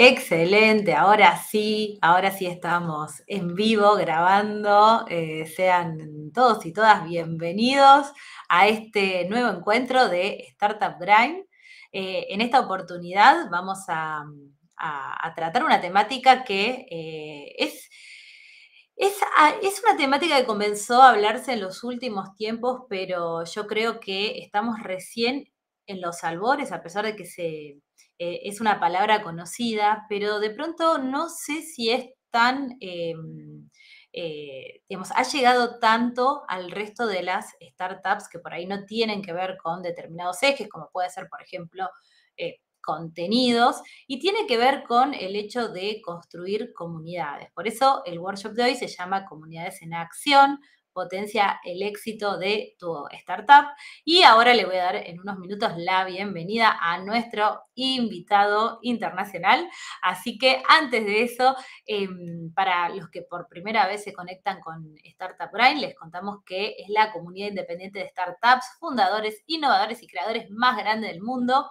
Excelente, ahora sí, ahora sí estamos en vivo grabando. Eh, sean todos y todas bienvenidos a este nuevo encuentro de Startup Grind. Eh, en esta oportunidad vamos a, tratar una temática que eh, es, es una temática que comenzó a hablarse en los últimos tiempos, pero yo creo que estamos recién en los albores, a pesar de que se eh, es una palabra conocida, pero de pronto no sé si es tan, em, eh, digamos, ha llegado tanto al resto de las startups que por ahí no tienen que ver con determinados ejes, como puede ser, por ejemplo, eh, contenidos, y tiene que ver con el hecho de construir comunidades. Por eso el workshop de hoy se llama Comunidades en Acción, potencia el éxito de tu startup. Y ahora le voy a dar en unos minutos la bienvenida a nuestro invitado internacional. Así que antes de eso, em, para los que por primera vez se conectan con Startup Brain, les contamos que es la comunidad independiente de startups, fundadores, innovadores y creadores más grande del mundo.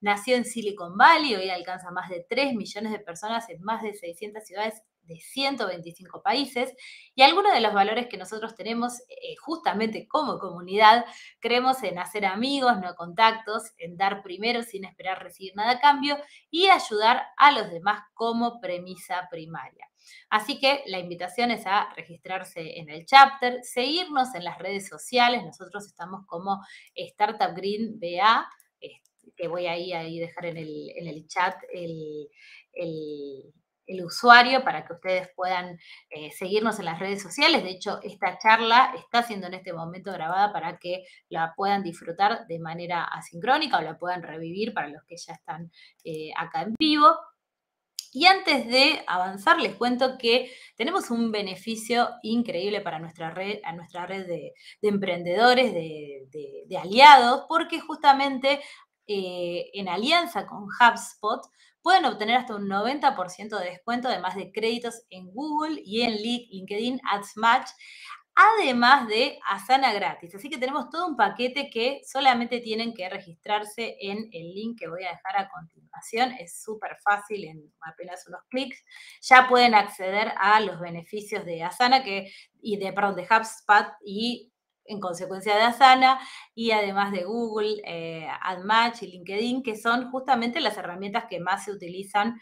Nació en Silicon Valley, hoy alcanza más de 3 millones de personas en más de 600 ciudades de 125 países y algunos de los valores que nosotros tenemos eh, justamente como comunidad, creemos en hacer amigos, no contactos, en dar primero sin esperar recibir nada a cambio y ayudar a los demás como premisa primaria. Así que la invitación es a registrarse en el chapter, seguirnos en las redes sociales, nosotros estamos como Startup Green BA, este, que voy ahí a dejar en el, chat el, el usuario para que ustedes puedan eh, seguirnos en las redes sociales. De hecho, esta charla está siendo en este momento grabada para que la puedan disfrutar de manera asincrónica o la puedan revivir para los que ya están eh, acá en vivo. Y antes de avanzar, les cuento que tenemos un beneficio increíble para nuestra red, a nuestra red de, emprendedores, de, aliados, porque justamente eh, en alianza con HubSpot, Pueden obtener hasta un 90% de descuento, además de créditos en Google y en LinkedIn Ads Match, además de Asana gratis. Así que tenemos todo un paquete que solamente tienen que registrarse en el link que voy a dejar a continuación. Es súper fácil, en apenas unos clics. Ya pueden acceder a los beneficios de Asana y de, de HubSpot y en consecuencia de Asana y además de Google, eh, AdMatch y LinkedIn, que son justamente las herramientas que más se utilizan,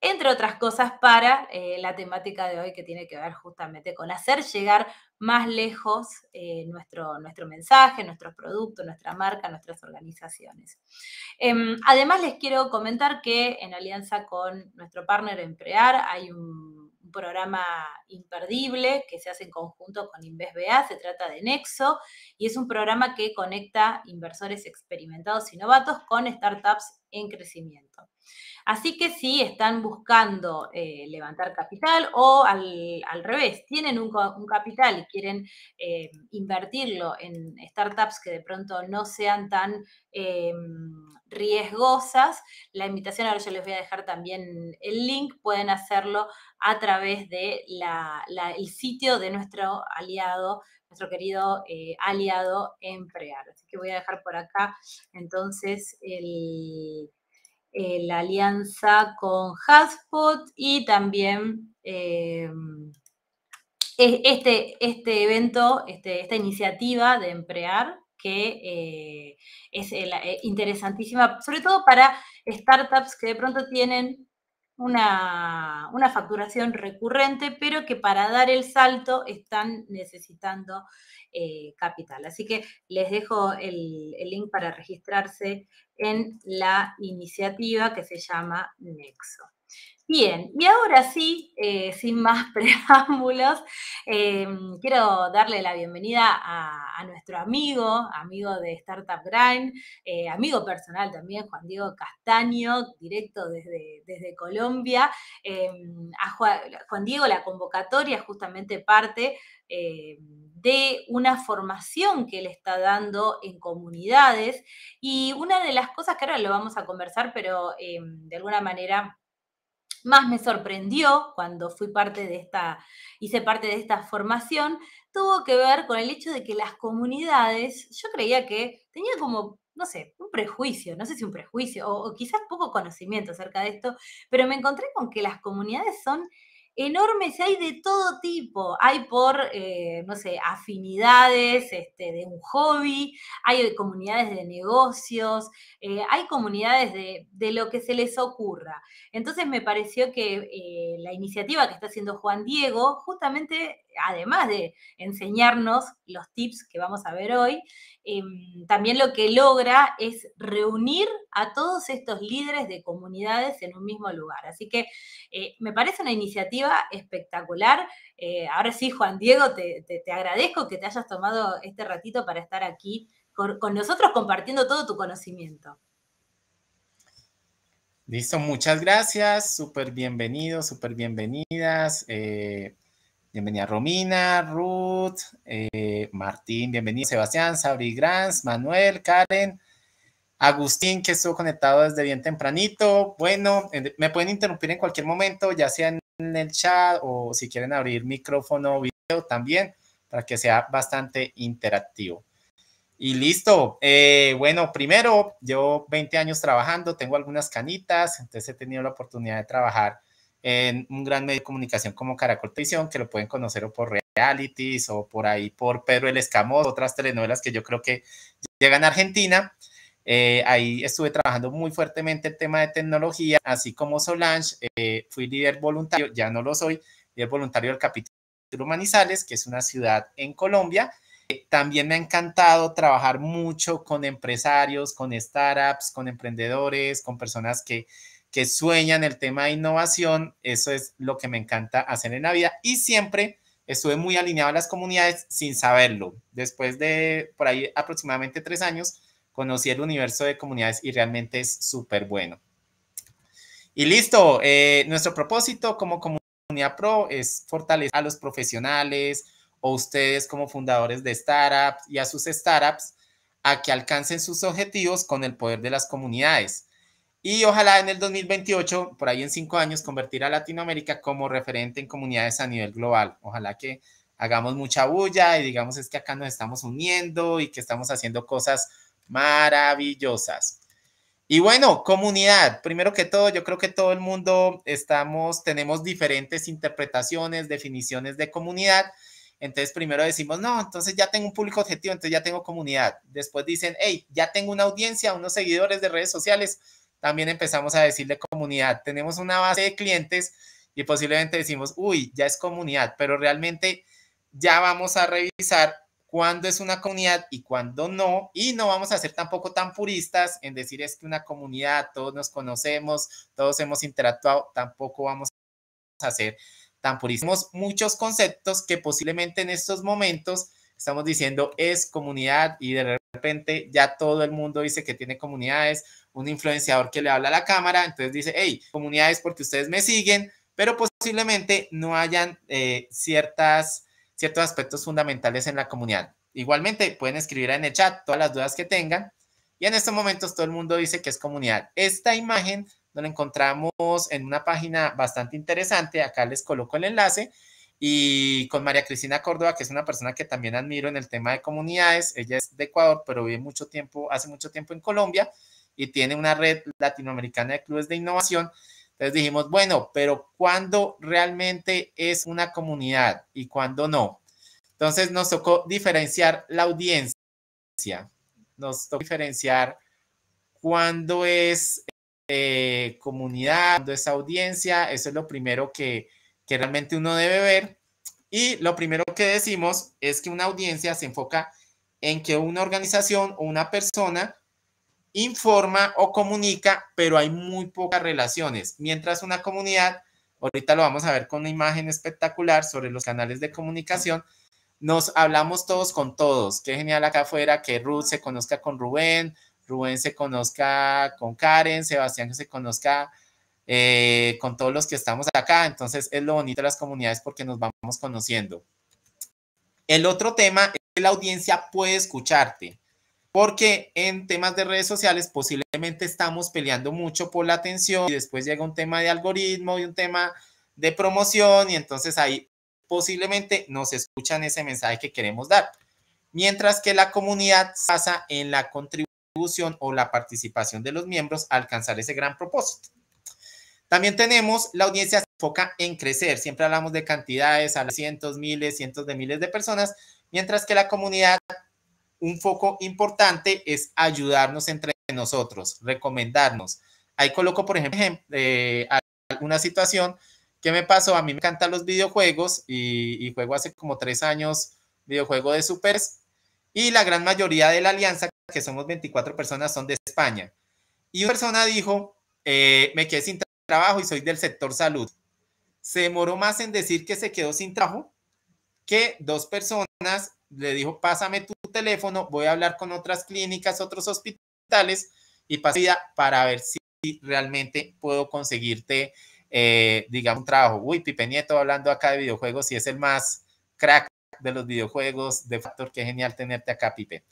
entre otras cosas, para eh, la temática de hoy que tiene que ver justamente con hacer llegar más lejos eh, nuestro, nuestro, mensaje, nuestros productos, nuestra marca, nuestras organizaciones. Em, además, les quiero comentar que en alianza con nuestro partner Emprear hay un programa imperdible que se hace en conjunto con InvestBA, se trata de Nexo, y es un programa que conecta inversores experimentados y novatos con startups en crecimiento. Así que si están buscando eh, levantar capital o al, revés, tienen un, capital y quieren eh, invertirlo en startups que de pronto no sean tan eh, riesgosas, la invitación, ahora yo les voy a dejar también el link, pueden hacerlo a través del de el sitio de nuestro aliado nuestro querido aliado Emprear. Así que voy a dejar por acá entonces el, eh, la alianza con Haspot y también eh, este, este, evento, este, esta iniciativa de emplear, que eh, es interesantísima, sobre todo para startups que de pronto tienen una, facturación recurrente, pero que para dar el salto están necesitando capital. Así que les dejo el link para registrarse en la iniciativa que se llama Nexo. Bien, y ahora sí, eh, sin más preámbulos, eh, quiero darle la bienvenida a, nuestro amigo, amigo de Startup Grind, eh, amigo personal también, Juan Diego Castaño, directo desde, desde Colombia. Juan, Diego, la convocatoria justamente parte de una formación que él está dando en comunidades. Y una de las cosas que ahora lo vamos a conversar, pero eh, de alguna manera más me sorprendió cuando fui parte de esta, hice parte de esta formación, tuvo que ver con el hecho de que las comunidades, yo creía que tenía como no sé, un prejuicio, no sé si un prejuicio o, quizás poco conocimiento acerca de esto, pero me encontré con que las comunidades son enormes, hay de todo tipo, hay por, eh, no sé, afinidades este, de un hobby, hay comunidades de negocios, eh, hay comunidades de, de, lo que se les ocurra. Entonces me pareció que eh, la iniciativa que está haciendo Juan Diego justamente además de enseñarnos los tips que vamos a ver hoy, em, también lo que logra es reunir a todos estos líderes de comunidades en un mismo lugar. Así que eh, me parece una iniciativa espectacular. Eh, ahora sí, Juan Diego, te, agradezco que te hayas tomado este ratito para estar aquí con, nosotros compartiendo todo tu conocimiento. Listo, muchas gracias, súper bienvenidos, súper bienvenidas. Eh, Bienvenida Romina, Ruth, eh, Martín, bienvenido Sebastián, Sabri Granz, Manuel, Karen, Agustín, que estuvo conectado desde bien tempranito. Bueno, eh, me pueden interrumpir en cualquier momento, ya sea en el chat o si quieren abrir micrófono o video también, para que sea bastante interactivo. Y listo. Eh, bueno, primero, yo 20 años trabajando, tengo algunas canitas, entonces he tenido la oportunidad de trabajar en un gran medio de comunicación como Caracol Televisión, que lo pueden conocer o por realities o por ahí por Pedro el Escamoso, otras telenovelas que yo creo que llegan a Argentina. Eh, ahí estuve trabajando muy fuertemente el tema de tecnología, así como Solange, eh, fui líder voluntario, ya no lo soy, líder voluntario del capítulo Manizales, que es una ciudad en Colombia. Eh, también me ha encantado trabajar mucho con empresarios, con startups, con emprendedores, con personas que que sueñan el tema de innovación. Eso es lo que me encanta hacer en la vida y siempre estuve muy alineado a las comunidades sin saberlo. Después de por ahí aproximadamente tres años, conocí el universo de comunidades y realmente es súper bueno. Y listo, eh, nuestro propósito como comunidad pro es fortalecer a los profesionales o ustedes como fundadores de startups y a sus startups a que alcancen sus objetivos con el poder de las comunidades. Y ojalá en el 2028, por ahí en cinco años, convertir a Latinoamérica como referente en comunidades a nivel global. Ojalá que hagamos mucha bulla y digamos es que acá nos estamos uniendo y que estamos haciendo cosas maravillosas. Y bueno, comunidad, primero que todo, yo creo que todo el mundo estamos, tenemos diferentes interpretaciones, definiciones de comunidad. Entonces primero decimos, no, entonces ya tengo un público objetivo, entonces ya tengo comunidad. Después dicen, hey, ya tengo una audiencia, unos seguidores de redes sociales, también empezamos a decirle comunidad. Tenemos una base de clientes y posiblemente decimos, uy, ya es comunidad, pero realmente ya vamos a revisar cuándo es una comunidad y cuándo no. Y no vamos a ser tampoco tan puristas en decir es que una comunidad, todos nos conocemos, todos hemos interactuado, tampoco vamos a ser tan puristas. Tenemos muchos conceptos que posiblemente en estos momentos estamos diciendo es comunidad y de repente ya todo el mundo dice que tiene comunidades, un influenciador que le habla a la cámara, entonces dice, hey, comunidades porque ustedes me siguen, pero posiblemente no hayan eh, ciertas, ciertos aspectos fundamentales en la comunidad. Igualmente, pueden escribir en el chat todas las dudas que tengan. Y en estos momentos todo el mundo dice que es comunidad. Esta imagen nos la encontramos en una página bastante interesante. Acá les coloco el enlace y con María Cristina Córdoba, que es una persona que también admiro en el tema de comunidades. Ella es de Ecuador, pero vive mucho tiempo, hace mucho tiempo en Colombia y tiene una red latinoamericana de clubes de innovación. Entonces dijimos, bueno, pero ¿cuándo realmente es una comunidad y cuándo no? Entonces nos tocó diferenciar la audiencia, nos tocó diferenciar cuándo es eh, comunidad, cuándo es audiencia. Eso es lo primero que, que realmente uno debe ver. Y lo primero que decimos es que una audiencia se enfoca en que una organización o una persona informa o comunica, pero hay muy pocas relaciones, mientras una comunidad, ahorita lo vamos a ver con una imagen espectacular sobre los canales de comunicación, nos hablamos todos con todos. Qué genial acá afuera que Ruth se conozca con Rubén, Rubén se conozca con Karen, Sebastián se conozca eh, con todos los que estamos acá. Entonces es lo bonito de las comunidades porque nos vamos conociendo. El otro tema es que la audiencia puede escucharte, porque en temas de redes sociales posiblemente estamos peleando mucho por la atención y después llega un tema de algoritmo y un tema de promoción y entonces ahí posiblemente nos escuchan ese mensaje que queremos dar. Mientras que la comunidad pasa en la contribución o la participación de los miembros a alcanzar ese gran propósito. También tenemos la audiencia se enfoca en crecer. Siempre hablamos de cantidades, a cientos, miles, cientos de miles de personas, mientras que la comunidad, un foco importante es ayudarnos entre nosotros, recomendarnos. Ahí coloco, por ejemplo, eh, una situación que me pasó. A mí me encantan los videojuegos y, juego hace como tres años videojuego de supers y la gran mayoría de la alianza, que somos 24 personas, son de España. Y una persona dijo, eh, me quedé sin trabajo y soy del sector salud. Se demoró más en decir que se quedó sin trabajo que dos personas le dijo, pásame tu teléfono, voy a hablar con otras clínicas, otros hospitales y pasida para ver si realmente puedo conseguirte, eh, digamos, un trabajo. Uy, Pipe Nieto hablando acá de videojuegos y es el más crack de los videojuegos de Factor. Qué genial tenerte acá, Pipe.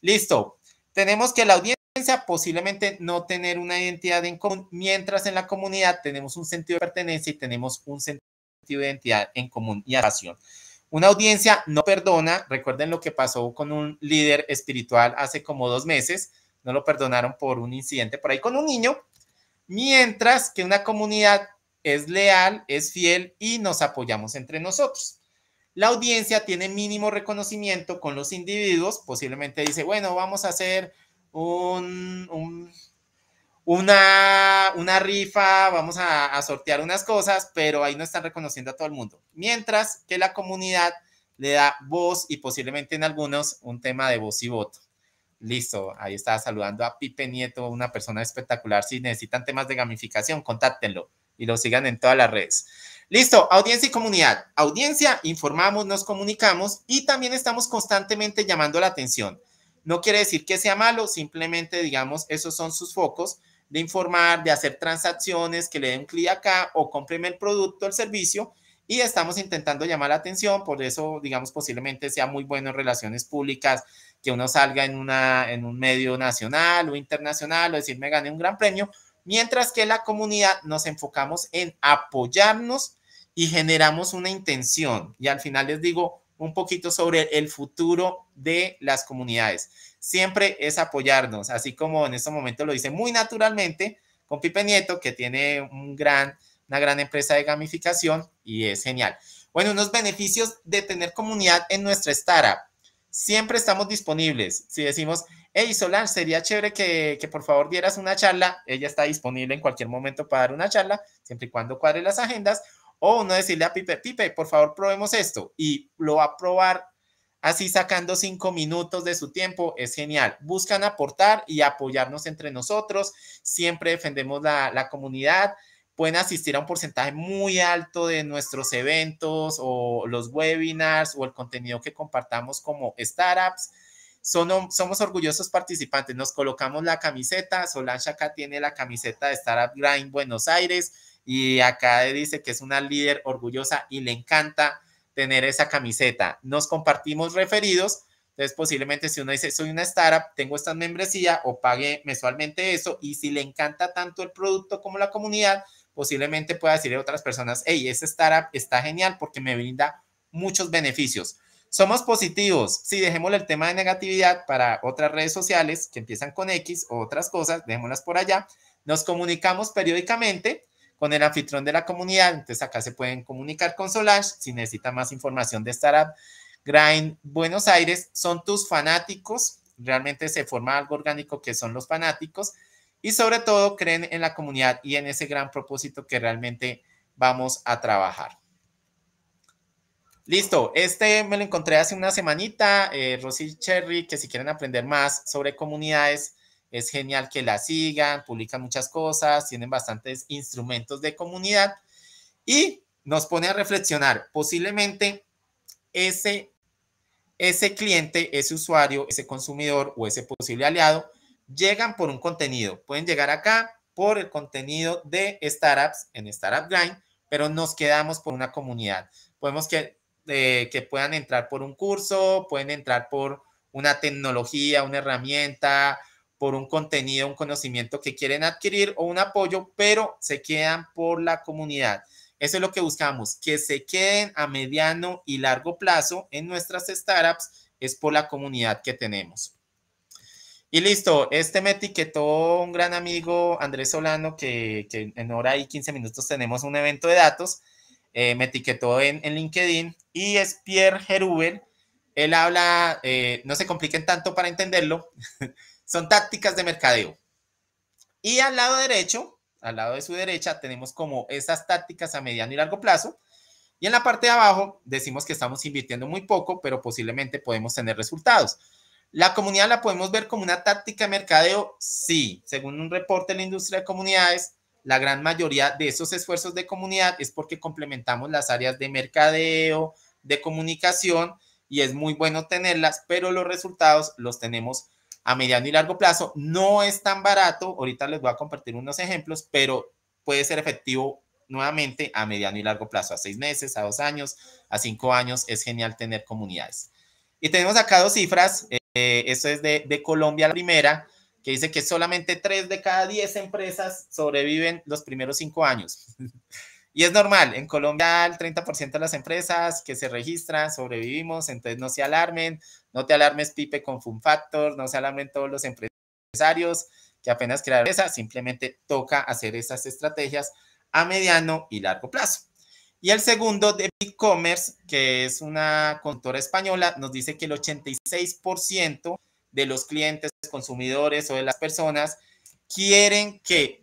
Listo. Tenemos que la audiencia posiblemente no tener una identidad en común, mientras en la comunidad tenemos un sentido de pertenencia y tenemos un sentido de identidad en común y acción. Una audiencia no perdona, recuerden lo que pasó con un líder espiritual hace como dos meses, no lo perdonaron por un incidente por ahí con un niño, mientras que una comunidad es leal, es fiel y nos apoyamos entre nosotros. La audiencia tiene mínimo reconocimiento con los individuos, posiblemente dice, bueno, vamos a hacer un, una, una, rifa, vamos a, a, sortear unas cosas, pero ahí no están reconociendo a todo el mundo. Mientras que la comunidad le da voz y posiblemente en algunos un tema de voz y voto. Listo, ahí estaba saludando a Pipe Nieto, una persona espectacular. Si necesitan temas de gamificación, contáctenlo y lo sigan en todas las redes. Listo, audiencia y comunidad. Audiencia, informamos, nos comunicamos y también estamos constantemente llamando la atención. No quiere decir que sea malo, simplemente digamos, esos son sus focos de informar, de hacer transacciones, que le den clic acá o compren el producto, el servicio, y estamos intentando llamar la atención, por eso, digamos, posiblemente sea muy bueno en relaciones públicas, que uno salga en, una, en un medio nacional o internacional o decir, me gané un gran premio, mientras que la comunidad nos enfocamos en apoyarnos y generamos una intención. Y al final les digo, un poquito sobre el futuro de las comunidades. Siempre es apoyarnos, así como en este momento lo dice muy naturalmente con Pipe Nieto, que tiene una gran empresa de gamificación y es genial. Bueno, unos beneficios de tener comunidad en nuestra startup. Siempre estamos disponibles. Si decimos, hey Solar, sería chévere que, que, por favor dieras una charla, ella está disponible en cualquier momento para dar una charla, siempre y cuando cuadre las agendas. O uno decirle a Pipe, Pipe, por favor, probemos esto. Y lo va a probar así sacando cinco minutos de su tiempo. Es genial. Buscan aportar y apoyarnos entre nosotros. Siempre defendemos la, comunidad pueden asistir a un porcentaje muy alto de nuestros eventos o los webinars o el contenido que compartamos como startups. Son, somos orgullosos participantes, nos colocamos la camiseta, Solange acá tiene la camiseta de Startup Grind Buenos Aires, y acá dice que es una líder orgullosa y le encanta tener esa camiseta. Nos compartimos referidos. Entonces, posiblemente si uno dice, soy una startup, tengo esta membresía o pague mensualmente eso, y si le encanta tanto el producto como la comunidad, posiblemente pueda decirle a otras personas, hey, esa startup está genial porque me brinda muchos beneficios. Somos positivos. Si sí, el tema de negatividad para otras redes sociales que empiezan con X o otras cosas, dejémoslas por allá. Nos comunicamos periódicamente con el anfitrión de la comunidad. Entonces acá se pueden comunicar con Solash si necesita más información de Startup Grind Buenos Aires. Son tus fanáticos, realmente se forma algo orgánico que son los fanáticos y sobre todo creen en la comunidad y en ese gran propósito que realmente vamos a trabajar. Listo, este me lo encontré hace una semanita, eh, Rosy Cherry, que si quieren aprender más sobre comunidades, es genial que la sigan, publican muchas cosas, tienen bastantes instrumentos de comunidad y nos pone a reflexionar, posiblemente ese, ese cliente, ese usuario, ese consumidor o ese posible aliado llegan por un contenido, pueden llegar acá por el contenido de startups en Startup Grind, pero nos quedamos por una comunidad. Podemos que, eh, que puedan entrar por un curso, pueden entrar por una tecnología, una herramienta, por un contenido, un conocimiento que quieren adquirir o un apoyo, pero se quedan por la comunidad. Eso es lo que buscamos, que se queden a mediano y largo plazo en nuestras startups, es por la comunidad que tenemos. Y listo, este me etiquetó un gran amigo, Andrés Solano, que, en hora y 15 minutos tenemos un evento de datos, eh, me etiquetó en, LinkedIn, y es Pierre Gerubel, él habla, eh, no se compliquen tanto para entenderlo, Son tácticas de mercadeo. Y al lado derecho, al lado de su derecha, tenemos como esas tácticas a mediano y largo plazo. Y en la parte de abajo decimos que estamos invirtiendo muy poco, pero posiblemente podemos tener resultados. ¿La comunidad la podemos ver como una táctica de mercadeo? Sí. Según un reporte de la industria de comunidades, la gran mayoría de esos esfuerzos de comunidad es porque complementamos las áreas de mercadeo, de comunicación, y es muy bueno tenerlas, pero los resultados los tenemos a mediano y largo plazo. No es tan barato, ahorita les voy a compartir unos ejemplos, pero puede ser efectivo nuevamente a mediano y largo plazo, a seis meses, a dos años, a cinco años. Es genial tener comunidades. Y tenemos acá dos cifras. eso eh, esto es de, de Colombia, la primera, que dice que solamente tres de cada diez empresas sobreviven los primeros cinco años. Y es normal, en Colombia el 30% de las empresas que se registran sobrevivimos, entonces no se alarmen, no te alarmes Pipe con Fun Factor, no se alarmen todos los empresarios que apenas crearon esa, simplemente toca hacer esas estrategias a mediano y largo plazo. Y el segundo de e-commerce, que es una contora española, nos dice que el 86% de los clientes, consumidores o de las personas quieren que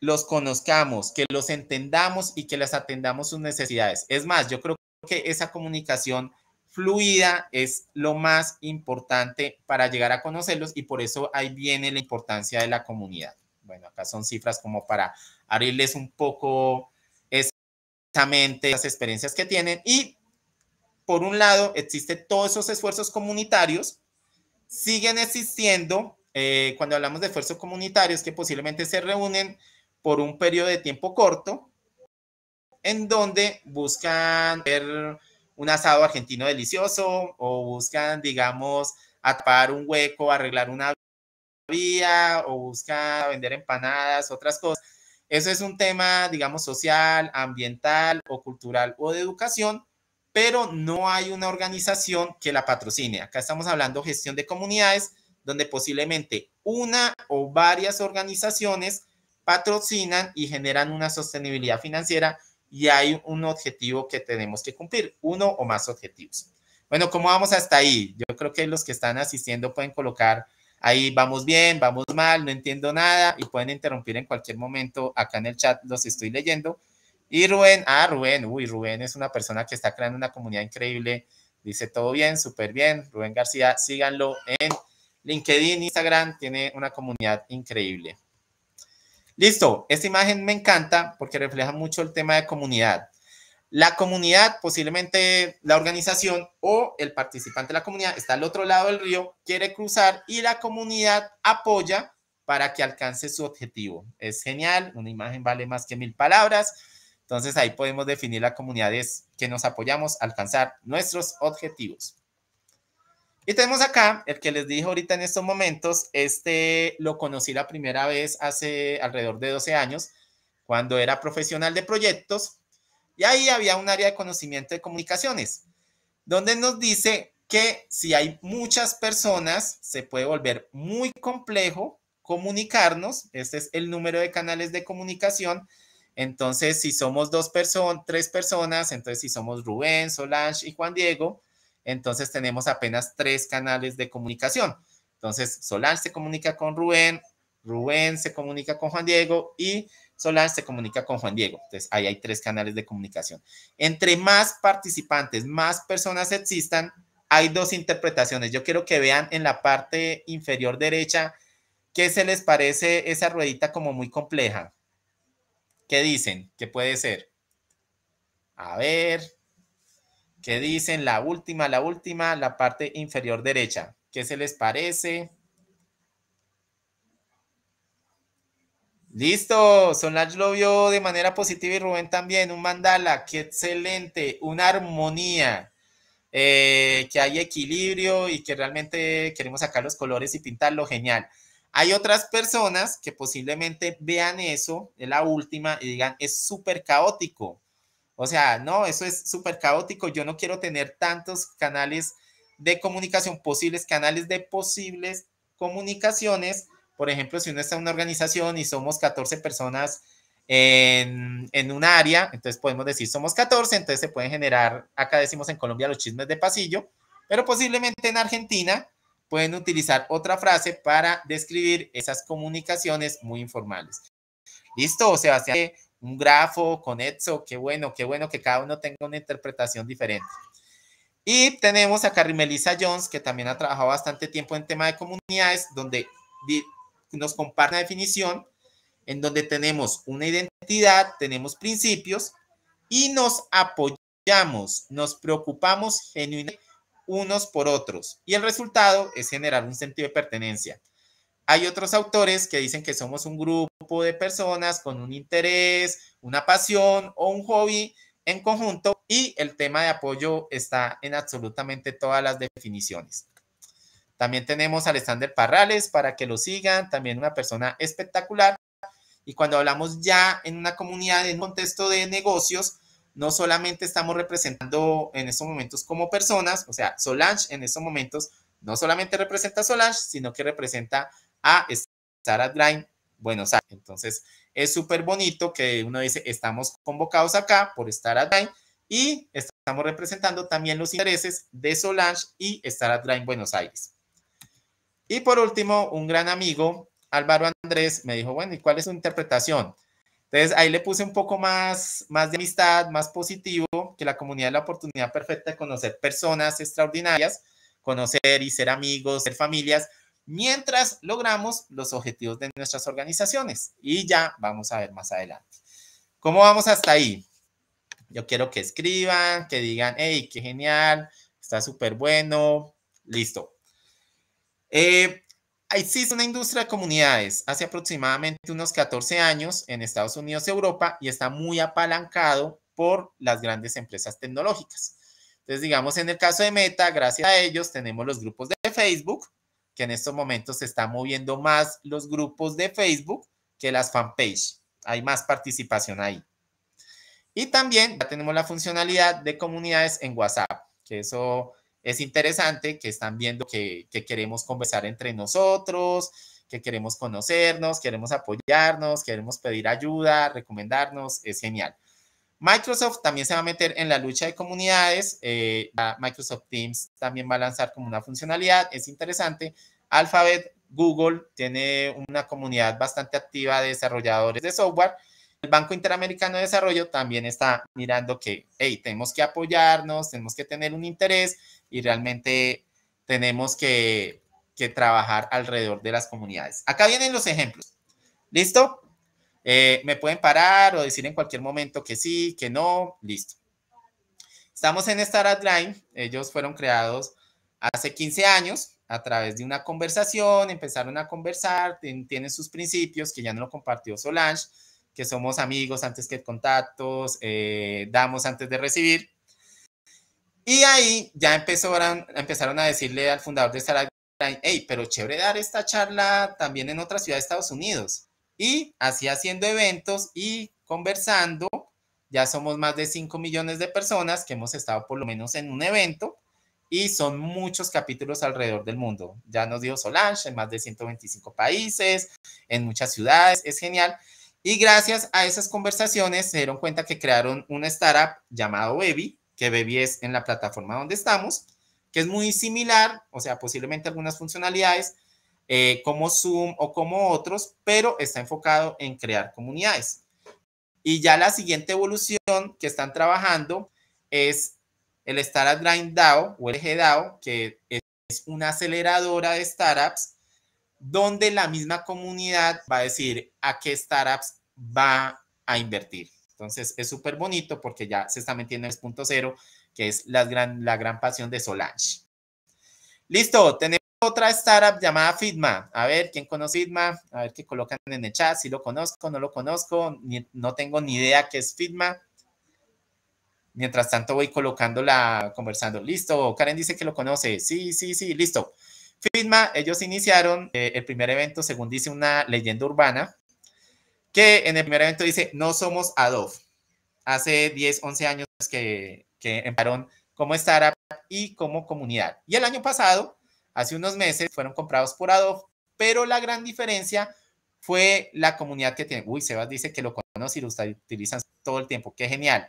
los conozcamos, que los entendamos y que les atendamos sus necesidades. Es más, yo creo que esa comunicación fluida es lo más importante para llegar a conocerlos y por eso ahí viene la importancia de la comunidad. Bueno, acá son cifras como para abrirles un poco exactamente las experiencias que tienen y por un lado existen todos esos esfuerzos comunitarios, siguen existiendo eh, cuando hablamos de esfuerzos comunitarios que posiblemente se reúnen por un periodo de tiempo corto, en donde buscan ver un asado argentino delicioso o buscan, digamos, atapar un hueco, arreglar una vía o buscan vender empanadas, otras cosas. Eso es un tema, digamos, social, ambiental o cultural o de educación, pero no hay una organización que la patrocine. Acá estamos hablando gestión de comunidades, donde posiblemente una o varias organizaciones patrocinan y generan una sostenibilidad financiera y hay un objetivo que tenemos que cumplir, uno o más objetivos. Bueno, ¿cómo vamos hasta ahí? Yo creo que los que están asistiendo pueden colocar ahí, vamos bien, vamos mal, no entiendo nada y pueden interrumpir en cualquier momento. Acá en el chat los estoy leyendo. Y Rubén, ah, Rubén, uy, Rubén es una persona que está creando una comunidad increíble. Dice todo bien, súper bien. Rubén García, síganlo en LinkedIn, Instagram, tiene una comunidad increíble. Listo, esta imagen me encanta porque refleja mucho el tema de comunidad. La comunidad, posiblemente la organización o el participante de la comunidad está al otro lado del río, quiere cruzar y la comunidad apoya para que alcance su objetivo. Es genial, una imagen vale más que mil palabras. Entonces ahí podemos definir la comunidad es que nos apoyamos a alcanzar nuestros objetivos. Y tenemos acá el que les dije ahorita en estos momentos. Este lo conocí la primera vez hace alrededor de 12 años, cuando era profesional de proyectos. Y ahí había un área de conocimiento de comunicaciones, donde nos dice que si hay muchas personas, se puede volver muy complejo comunicarnos. Este es el número de canales de comunicación. Entonces, si somos dos personas, tres personas, entonces si somos Rubén, Solange y Juan Diego, entonces tenemos apenas tres canales de comunicación. Entonces, Solar se comunica con Rubén, Rubén se comunica con Juan Diego y Solar se comunica con Juan Diego. Entonces, ahí hay tres canales de comunicación. Entre más participantes, más personas existan, hay dos interpretaciones. Yo quiero que vean en la parte inferior derecha qué se les parece esa ruedita como muy compleja. ¿Qué dicen? ¿Qué puede ser? A ver, ¿Qué dicen la última, la última, la parte inferior derecha. ¿Qué se les parece? Listo, Solange lo vio de manera positiva y Rubén también. Un mandala, qué excelente, una armonía, eh, que hay equilibrio y que realmente queremos sacar los colores y pintarlo, genial. Hay otras personas que posiblemente vean eso, de la última, y digan, es súper caótico. O sea, no, eso es súper caótico. Yo no quiero tener tantos canales de comunicación posibles, canales de posibles comunicaciones. Por ejemplo, si uno está en una organización y somos 14 personas en, un área, entonces podemos decir somos 14, entonces se pueden generar, acá decimos en Colombia los chismes de pasillo, pero posiblemente en Argentina pueden utilizar otra frase para describir esas comunicaciones muy informales. Listo, Sebastián, un grafo con Etso, qué bueno, qué bueno que cada uno tenga una interpretación diferente. Y tenemos a Melissa Jones, que también ha trabajado bastante tiempo en tema de comunidades, donde nos comparte una definición en donde tenemos una identidad, tenemos principios y nos apoyamos, nos preocupamos genuinamente unos por otros. Y el resultado es generar un sentido de pertenencia. Hay otros autores que dicen que somos un grupo de personas con un interés, una pasión o un hobby en conjunto y el tema de apoyo está en absolutamente todas las definiciones. También tenemos a Alexander Parrales para que lo sigan, también una persona espectacular. Y cuando hablamos ya en una comunidad, en un contexto de negocios, no solamente estamos representando en estos momentos como personas, o sea, Solange en estos momentos no solamente representa a Solange, sino que representa a at Buenos Aires. Entonces, es súper bonito que uno dice, estamos convocados acá por estar Grind y estamos representando también los intereses de Solange y at Grind Buenos Aires. Y por último, un gran amigo, Álvaro Andrés, me dijo, bueno, ¿y cuál es su interpretación? Entonces ahí le puse un poco más, más de amistad, más positivo, que la comunidad es la oportunidad perfecta de conocer personas extraordinarias, conocer y ser amigos, ser familias, mientras logramos los objetivos de nuestras organizaciones. Y ya vamos a ver más adelante. ¿Cómo vamos hasta ahí? Yo quiero que escriban, que digan, hey, qué genial, está súper bueno, listo. existe eh, una industria de comunidades hace aproximadamente unos 14 años en Estados Unidos y Europa y está muy apalancado por las grandes empresas tecnológicas. Entonces, digamos, en el caso de Meta, gracias a ellos tenemos los grupos de Facebook, que en estos momentos se están moviendo más los grupos de Facebook que las fanpage. Hay más participación ahí. Y también ya tenemos la funcionalidad de comunidades en WhatsApp, que eso es interesante, que están viendo que queremos conversar entre nosotros, que queremos conocernos, queremos apoyarnos, queremos pedir ayuda, recomendarnos, es genial. Microsoft también se va a meter en la lucha de comunidades. Eh, Microsoft Teams también va a lanzar como una funcionalidad, es interesante. Alphabet, Google tiene una comunidad bastante activa de desarrolladores de software. El Banco Interamericano de Desarrollo también está mirando que, hey, tenemos que apoyarnos, tenemos que tener un interés y realmente tenemos que, que trabajar alrededor de las comunidades. Acá vienen los ejemplos. ¿Listo? Eh, me pueden parar o decir en cualquier momento que sí, que no, listo. Estamos en Star Line, ellos fueron creados hace 15 años a través de una conversación, empezaron a conversar, tienen sus principios que ya no lo compartió Solange, que somos amigos antes que contactos, eh, damos antes de recibir. Y ahí ya empezaron, empezaron a decirle al fundador de Startup Line, hey, pero chévere dar esta charla también en otra ciudad de Estados Unidos. Y así haciendo eventos y conversando, ya somos más de 5 millones de personas que hemos estado por lo menos en un evento y son muchos capítulos alrededor del mundo. Ya nos dio Solange en más de 125 países, en muchas ciudades, es genial. Y gracias a esas conversaciones se dieron cuenta que crearon una startup llamado Baby, que Baby es en la plataforma donde estamos, que es muy similar, o sea, posiblemente algunas funcionalidades, eh, como Zoom o como otros, pero está enfocado en crear comunidades. Y ya la siguiente evolución que están trabajando es el Startup Grind DAO o el GDAO, que es una aceleradora de startups, donde la misma comunidad va a decir a qué startups va a invertir. Entonces es súper bonito porque ya se está metiendo en 3.0, que es la gran, la gran pasión de Solange. Listo, tenemos otra startup llamada Fitma. A ver, ¿quién conoce Fitma? A ver qué colocan en el chat, si lo conozco, no lo conozco, no tengo ni idea qué es Fitma. Mientras tanto voy colocándola, conversando. Listo, Karen dice que lo conoce. Sí, sí, sí, listo. Fitma, ellos iniciaron eh, el primer evento, según dice una leyenda urbana, que en el primer evento dice, no somos Adobe. Hace 10, 11 años que, que empezaron como startup y como comunidad. Y el año pasado hace unos meses, fueron comprados por Adobe, pero la gran diferencia fue la comunidad que tiene. Uy, Sebas dice que lo conoce y lo utilizan todo el tiempo, qué genial.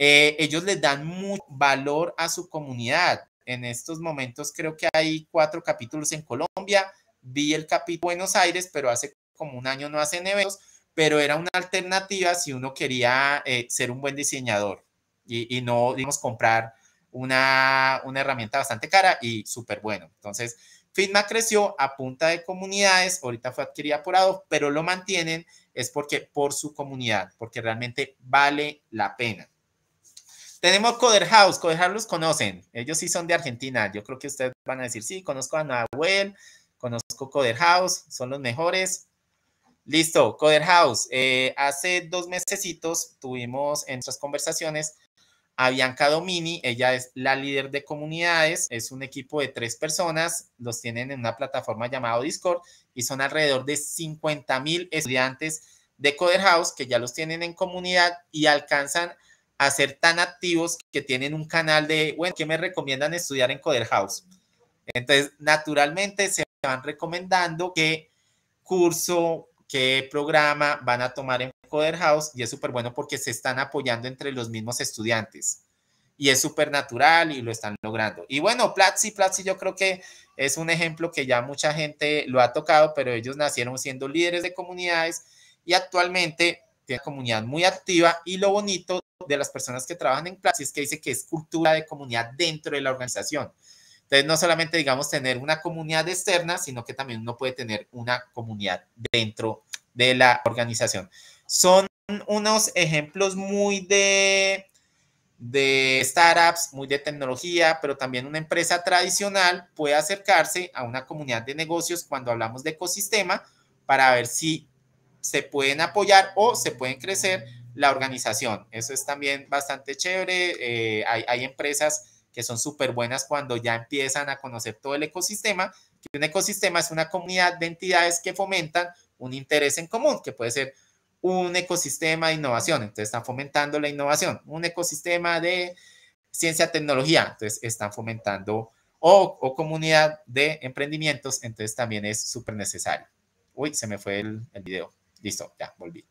Eh, ellos les dan mucho valor a su comunidad. En estos momentos creo que hay cuatro capítulos en Colombia. Vi el capítulo Buenos Aires, pero hace como un año no hace eventos, pero era una alternativa si uno quería eh, ser un buen diseñador y, no, digamos, comprar una, herramienta bastante cara y súper bueno. Entonces, Figma creció a punta de comunidades, ahorita fue adquirida por Adobe, pero lo mantienen es porque por su comunidad, porque realmente vale la pena. Tenemos Coder House, Coder House los conocen, ellos sí son de Argentina, yo creo que ustedes van a decir, sí, conozco a Nahuel, conozco Coder House, son los mejores. Listo, Coder House, eh, hace dos mesecitos tuvimos en nuestras conversaciones a Bianca Domini, ella es la líder de comunidades, es un equipo de tres personas, los tienen en una plataforma llamada Discord y son alrededor de 50 mil estudiantes de Coder House que ya los tienen en comunidad y alcanzan a ser tan activos que tienen un canal de, bueno, ¿qué me recomiendan estudiar en Coder House? Entonces, naturalmente se van recomendando qué curso, qué programa van a tomar en Coder House y es súper bueno porque se están apoyando entre los mismos estudiantes. Y es súper natural y lo están logrando. Y bueno, Platzi, Platzi yo creo que es un ejemplo que ya mucha gente lo ha tocado, pero ellos nacieron siendo líderes de comunidades y actualmente tiene una comunidad muy activa y lo bonito de las personas que trabajan en Platzi es que dice que es cultura de comunidad dentro de la organización. Entonces, no solamente, digamos, tener una comunidad externa, sino que también uno puede tener una comunidad dentro de la organización son unos ejemplos muy de, de startups, muy de tecnología, pero también una empresa tradicional puede acercarse a una comunidad de negocios cuando hablamos de ecosistema para ver si se pueden apoyar o se pueden crecer la organización. Eso es también bastante chévere. Eh, hay, empresas que son súper buenas cuando ya empiezan a conocer todo el ecosistema. un ecosistema es una comunidad de entidades que fomentan un interés en común, que puede ser un ecosistema de innovación, entonces están fomentando la innovación, un ecosistema de ciencia, tecnología, entonces están fomentando, o, comunidad de emprendimientos, entonces también es súper necesario. Uy, se me fue el, el video. Listo, ya, volví.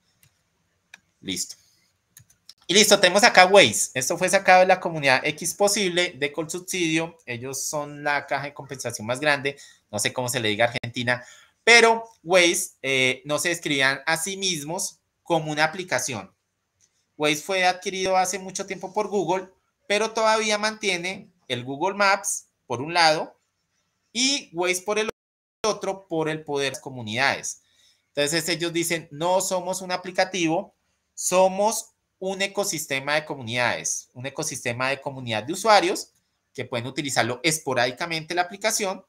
Listo. Y listo, tenemos acá Waze. Esto fue sacado de la comunidad X Posible de Colsubsidio. Ellos son la caja de compensación más grande. No sé cómo se le diga a Argentina, pero Waze eh, no se describían a sí mismos como una aplicación. Waze fue adquirido hace mucho tiempo por Google, pero todavía mantiene el Google Maps por un lado y Waze por el otro por el poder de las comunidades. Entonces ellos dicen, no somos un aplicativo, somos un ecosistema de comunidades, un ecosistema de comunidad de usuarios que pueden utilizarlo esporádicamente la aplicación,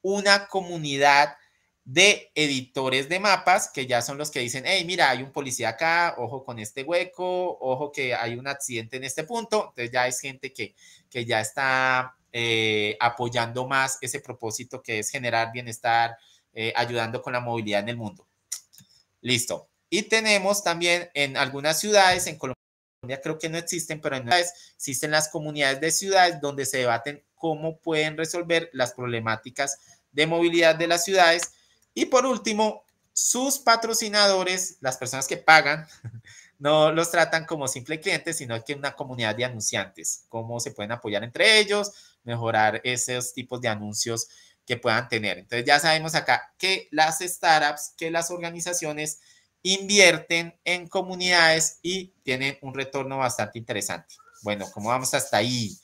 una comunidad de editores de mapas que ya son los que dicen, hey, mira, hay un policía acá, ojo con este hueco, ojo que hay un accidente en este punto. Entonces ya es gente que, que ya está eh, apoyando más ese propósito que es generar bienestar, eh, ayudando con la movilidad en el mundo. Listo. Y tenemos también en algunas ciudades, en Colombia creo que no existen, pero en ciudades, existen las comunidades de ciudades donde se debaten cómo pueden resolver las problemáticas de movilidad de las ciudades y por último, sus patrocinadores, las personas que pagan, no los tratan como simple clientes, sino que una comunidad de anunciantes, cómo se pueden apoyar entre ellos, mejorar esos tipos de anuncios que puedan tener. Entonces ya sabemos acá que las startups, que las organizaciones invierten en comunidades y tienen un retorno bastante interesante. Bueno, ¿cómo vamos hasta ahí?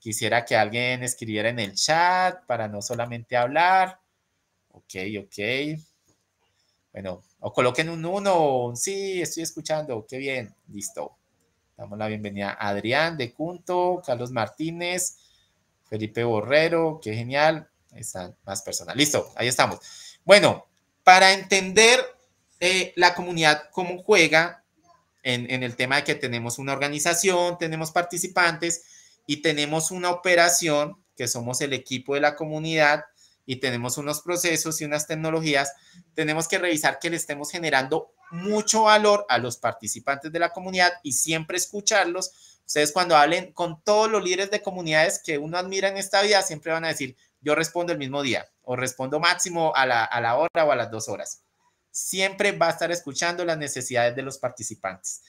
Quisiera que alguien escribiera en el chat para no solamente hablar. Ok, ok. Bueno, o coloquen un uno, sí, estoy escuchando, qué bien, listo. Damos la bienvenida a Adrián de Cunto, Carlos Martínez, Felipe Borrero, qué genial. Ahí están más personas. Listo, ahí estamos. Bueno, para entender eh, la comunidad cómo juega en, en el tema de que tenemos una organización, tenemos participantes y tenemos una operación que somos el equipo de la comunidad y tenemos unos procesos y unas tecnologías, tenemos que revisar que le estemos generando mucho valor a los participantes de la comunidad y siempre escucharlos. Ustedes cuando hablen con todos los líderes de comunidades que uno admira en esta vida, siempre van a decir, yo respondo el mismo día o respondo máximo a la, hora o a las dos horas. Siempre va a estar escuchando las necesidades de los participantes.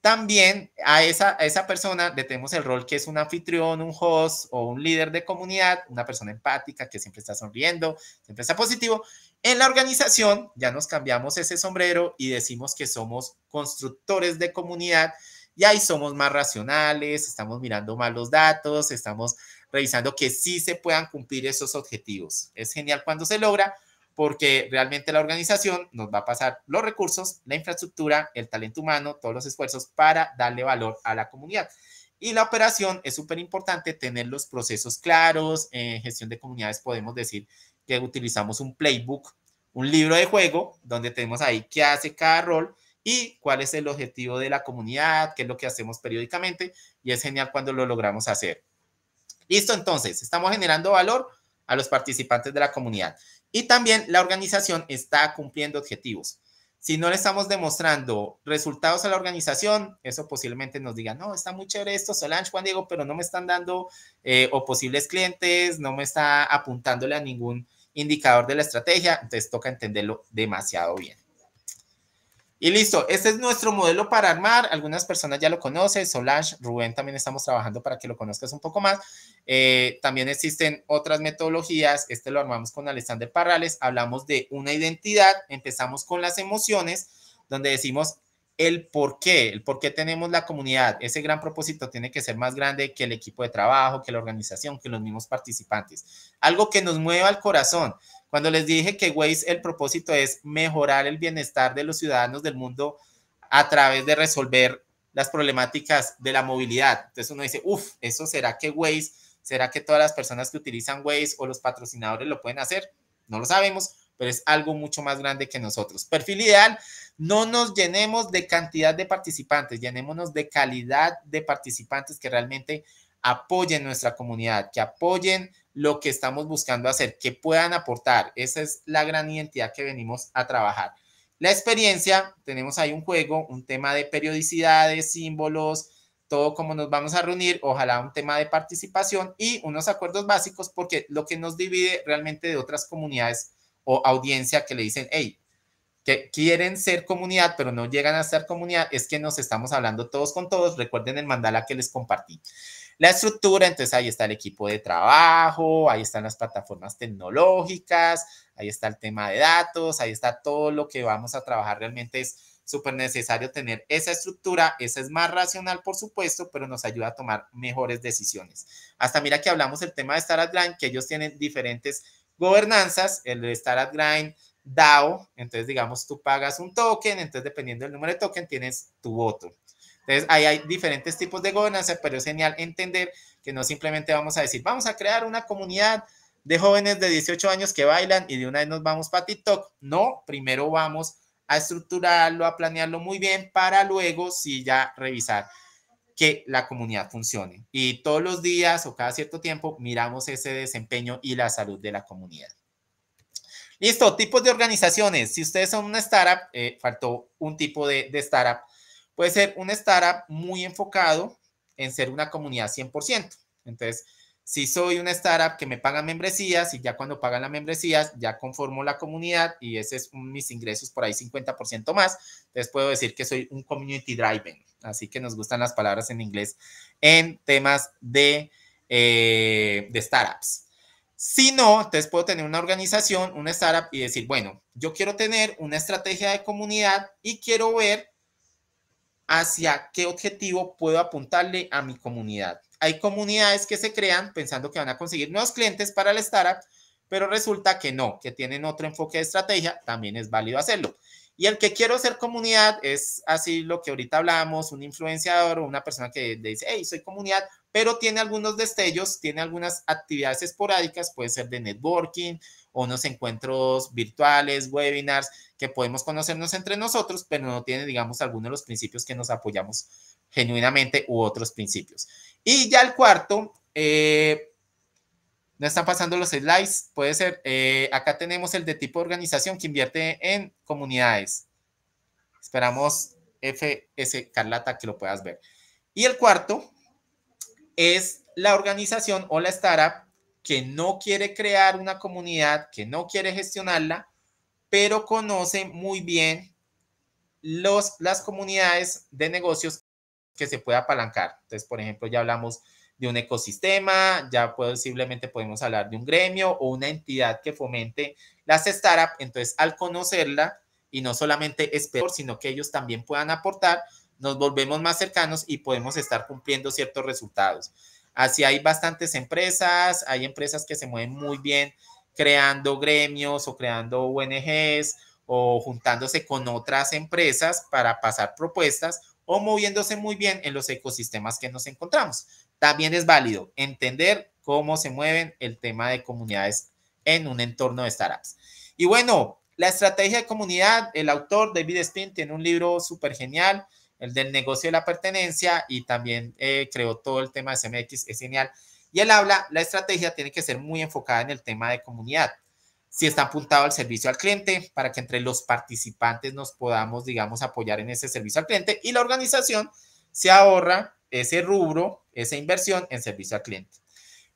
También a esa, esa persona le tenemos el rol que es un anfitrión, un host o un líder de comunidad, una persona empática que siempre está sonriendo, siempre está positivo. En la organización ya nos cambiamos ese sombrero y decimos que somos constructores de comunidad y ahí somos más racionales, estamos mirando más los datos, estamos revisando que sí se puedan cumplir esos objetivos. Es genial cuando se logra, porque realmente la organización nos va a pasar los recursos, la infraestructura, el talento humano, todos los esfuerzos para darle valor a la comunidad. Y la operación es súper importante tener los procesos claros. En gestión de comunidades podemos decir que utilizamos un playbook, un libro de juego, donde tenemos ahí qué hace cada rol y cuál es el objetivo de la comunidad, qué es lo que hacemos periódicamente. Y es genial cuando lo logramos hacer. Listo, entonces, estamos generando valor a los participantes de la comunidad. Y también la organización está cumpliendo objetivos. Si no le estamos demostrando resultados a la organización, eso posiblemente nos diga, no, está muy chévere esto, Solange, Juan Diego, pero no me están dando eh, o posibles clientes, no me está apuntándole a ningún indicador de la estrategia, entonces toca entenderlo demasiado bien. Y listo, este es nuestro modelo para armar. Algunas personas ya lo conocen, Solange, Rubén también estamos trabajando para que lo conozcas un poco más. Eh, también existen otras metodologías. Este lo armamos con Alexander Parrales. Hablamos de una identidad, empezamos con las emociones, donde decimos el por qué, el por qué tenemos la comunidad. Ese gran propósito tiene que ser más grande que el equipo de trabajo, que la organización, que los mismos participantes. Algo que nos mueva al corazón. Cuando les dije que Waze, el propósito es mejorar el bienestar de los ciudadanos del mundo a través de resolver las problemáticas de la movilidad. Entonces uno dice, uff, ¿eso será que Waze? ¿Será que todas las personas que utilizan Waze o los patrocinadores lo pueden hacer? No lo sabemos, pero es algo mucho más grande que nosotros. Perfil ideal, no nos llenemos de cantidad de participantes, llenémonos de calidad de participantes que realmente apoyen nuestra comunidad, que apoyen lo que estamos buscando hacer, que puedan aportar. Esa es la gran identidad que venimos a trabajar. La experiencia, tenemos ahí un juego, un tema de periodicidades, símbolos, todo cómo nos vamos a reunir, ojalá un tema de participación y unos acuerdos básicos, porque lo que nos divide realmente de otras comunidades o audiencia que le dicen, hey, que quieren ser comunidad, pero no llegan a ser comunidad, es que nos estamos hablando todos con todos. Recuerden el mandala que les compartí la estructura, entonces ahí está el equipo de trabajo, ahí están las plataformas tecnológicas, ahí está el tema de datos, ahí está todo lo que vamos a trabajar realmente es súper necesario tener esa estructura, esa es más racional, por supuesto, pero nos ayuda a tomar mejores decisiones. Hasta mira que hablamos el tema de Startup Grind, que ellos tienen diferentes gobernanzas, el de Startup Grind, DAO, entonces digamos tú pagas un token, entonces dependiendo del número de token tienes tu voto. Entonces, ahí hay diferentes tipos de gobernanza, pero es genial entender que no simplemente vamos a decir, vamos a crear una comunidad de jóvenes de 18 años que bailan y de una vez nos vamos para TikTok. No, primero vamos a estructurarlo, a planearlo muy bien para luego sí ya revisar que la comunidad funcione. Y todos los días o cada cierto tiempo miramos ese desempeño y la salud de la comunidad. Listo, tipos de organizaciones. Si ustedes son una startup, eh, faltó un tipo de startup puede ser un startup muy enfocado en ser una comunidad 100%. Entonces, si soy un startup que me pagan membresías y ya cuando pagan las membresías ya conformo la comunidad y ese es mis ingresos por ahí 50% más, entonces puedo decir que soy un community driving Así que nos gustan las palabras en inglés en temas de, eh, de startups. Si no, entonces puedo tener una organización, una startup y decir, bueno, yo quiero tener una estrategia de comunidad y quiero ver hacia qué objetivo puedo apuntarle a mi comunidad. Hay comunidades que se crean pensando que van a conseguir nuevos clientes para el startup, pero resulta que no, que tienen otro enfoque de estrategia, también es válido hacerlo. Y el que quiero ser comunidad es así lo que ahorita hablamos, un influenciador o una persona que dice, hey, soy comunidad, pero tiene algunos destellos, tiene algunas actividades esporádicas, puede ser de networking, o unos encuentros virtuales, webinars, que podemos conocernos entre nosotros, pero no tiene, digamos, alguno de los principios que nos apoyamos genuinamente u otros principios. Y ya el cuarto, eh, no están pasando los slides, puede ser, eh, acá tenemos el de tipo organización que invierte en comunidades. Esperamos FS Carlata que lo puedas ver. Y el cuarto es la organización o la startup que no quiere crear una comunidad, que no quiere gestionarla, pero conoce muy bien los, las comunidades de negocios que se puede apalancar. Entonces, por ejemplo, ya hablamos de un ecosistema, ya posiblemente podemos hablar de un gremio o una entidad que fomente las startups. Entonces, al conocerla y no solamente esperar, sino que ellos también puedan aportar, nos volvemos más cercanos y podemos estar cumpliendo ciertos resultados. Así hay bastantes empresas, hay empresas que se mueven muy bien creando gremios o creando ONGs o juntándose con otras empresas para pasar propuestas o moviéndose muy bien en los ecosistemas que nos encontramos. También es válido entender cómo se mueven el tema de comunidades en un entorno de startups. Y bueno, la estrategia de comunidad, el autor David Spin tiene un libro súper genial el del negocio de la pertenencia y también creo eh, creó todo el tema de CMX, es genial. Y él habla, la estrategia tiene que ser muy enfocada en el tema de comunidad. Si está apuntado al servicio al cliente, para que entre los participantes nos podamos, digamos, apoyar en ese servicio al cliente y la organización se ahorra ese rubro, esa inversión en servicio al cliente.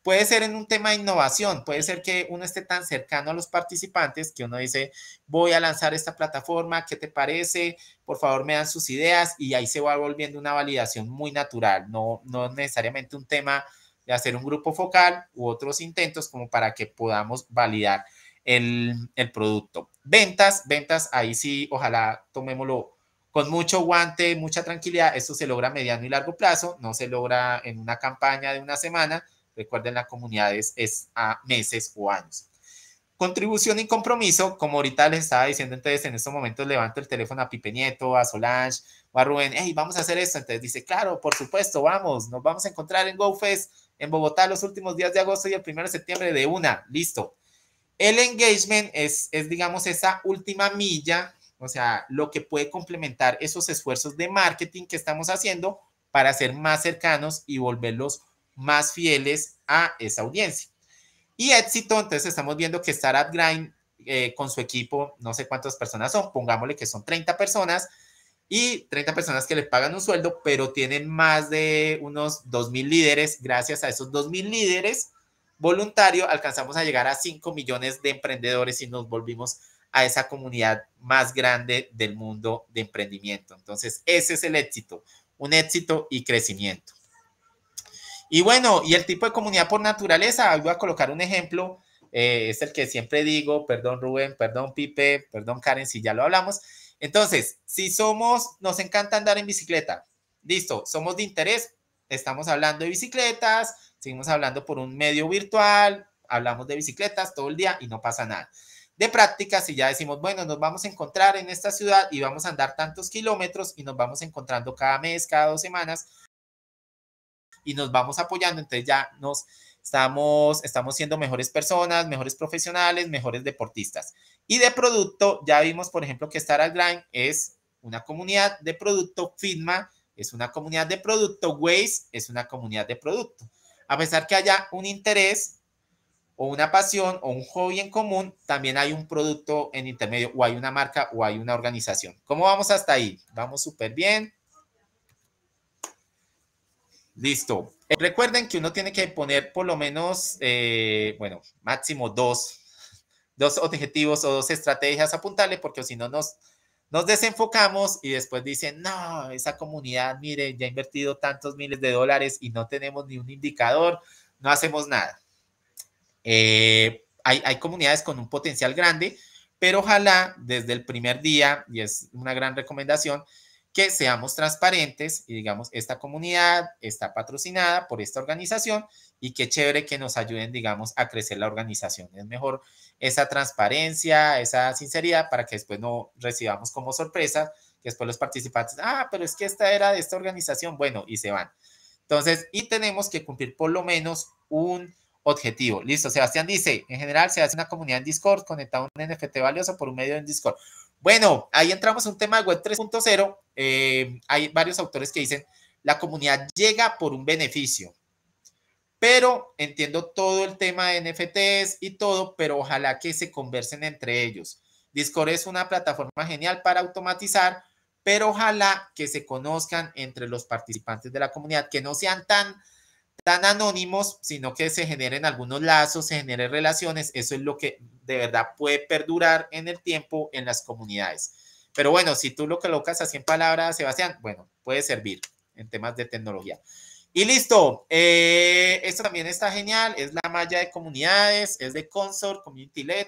Puede ser en un tema de innovación, puede ser que uno esté tan cercano a los participantes que uno dice, voy a lanzar esta plataforma, ¿qué te parece? Por favor, me dan sus ideas y ahí se va volviendo una validación muy natural, no, no necesariamente un tema de hacer un grupo focal u otros intentos como para que podamos validar el, el producto. Ventas, ventas, ahí sí, ojalá tomémoslo con mucho guante, mucha tranquilidad. Esto se logra a mediano y largo plazo, no se logra en una campaña de una semana, Recuerden, la comunidad es, a meses o años. Contribución y compromiso, como ahorita les estaba diciendo, entonces en estos momentos levanto el teléfono a Pipe Nieto, a Solange o a Rubén, hey, vamos a hacer esto. Entonces dice, claro, por supuesto, vamos, nos vamos a encontrar en GoFest en Bogotá los últimos días de agosto y el primero de septiembre de una, listo. El engagement es, es, digamos, esa última milla, o sea, lo que puede complementar esos esfuerzos de marketing que estamos haciendo para ser más cercanos y volverlos más fieles a esa audiencia. Y éxito, entonces estamos viendo que Startup Grind eh, con su equipo, no sé cuántas personas son, pongámosle que son 30 personas y 30 personas que le pagan un sueldo, pero tienen más de unos 2.000 líderes. Gracias a esos 2.000 líderes voluntarios alcanzamos a llegar a 5 millones de emprendedores y nos volvimos a esa comunidad más grande del mundo de emprendimiento. Entonces, ese es el éxito, un éxito y crecimiento. Y bueno, y el tipo de comunidad por naturaleza, voy a colocar un ejemplo, eh, es el que siempre digo, perdón Rubén, perdón Pipe, perdón Karen, si ya lo hablamos. Entonces, si somos, nos encanta andar en bicicleta, listo, somos de interés, estamos hablando de bicicletas, seguimos hablando por un medio virtual, hablamos de bicicletas todo el día y no pasa nada. De práctica, si ya decimos, bueno, nos vamos a encontrar en esta ciudad y vamos a andar tantos kilómetros y nos vamos encontrando cada mes, cada dos semanas, y nos vamos apoyando, entonces ya nos estamos, estamos siendo mejores personas, mejores profesionales, mejores deportistas. Y de producto, ya vimos, por ejemplo, que Star Grind es una comunidad de producto, FITMA es una comunidad de producto, Waze es una comunidad de producto. A pesar que haya un interés o una pasión o un hobby en común, también hay un producto en intermedio o hay una marca o hay una organización. ¿Cómo vamos hasta ahí? Vamos súper bien. Listo. Eh, recuerden que uno tiene que poner por lo menos, eh, bueno, máximo dos, dos objetivos o dos estrategias apuntarle, porque si no nos, nos desenfocamos y después dicen, no, esa comunidad, mire, ya ha invertido tantos miles de dólares y no tenemos ni un indicador, no hacemos nada. Eh, hay, hay comunidades con un potencial grande, pero ojalá desde el primer día, y es una gran recomendación, que seamos transparentes y digamos, esta comunidad está patrocinada por esta organización y qué chévere que nos ayuden, digamos, a crecer la organización. Es mejor esa transparencia, esa sinceridad para que después no recibamos como sorpresa, que después los participantes, ah, pero es que esta era de esta organización, bueno, y se van. Entonces, y tenemos que cumplir por lo menos un objetivo. Listo, Sebastián dice, en general se hace una comunidad en Discord, a un NFT valioso por un medio en Discord. Bueno, ahí entramos a un tema de Web 3.0. Eh, hay varios autores que dicen, la comunidad llega por un beneficio, pero entiendo todo el tema de NFTs y todo, pero ojalá que se conversen entre ellos. Discord es una plataforma genial para automatizar, pero ojalá que se conozcan entre los participantes de la comunidad, que no sean tan tan anónimos, sino que se generen algunos lazos, se generen relaciones. Eso es lo que de verdad puede perdurar en el tiempo en las comunidades. Pero bueno, si tú lo colocas así en palabras, Sebastián, bueno, puede servir en temas de tecnología. Y listo, eh, esto también está genial, es la malla de comunidades, es de Consort, Community LED.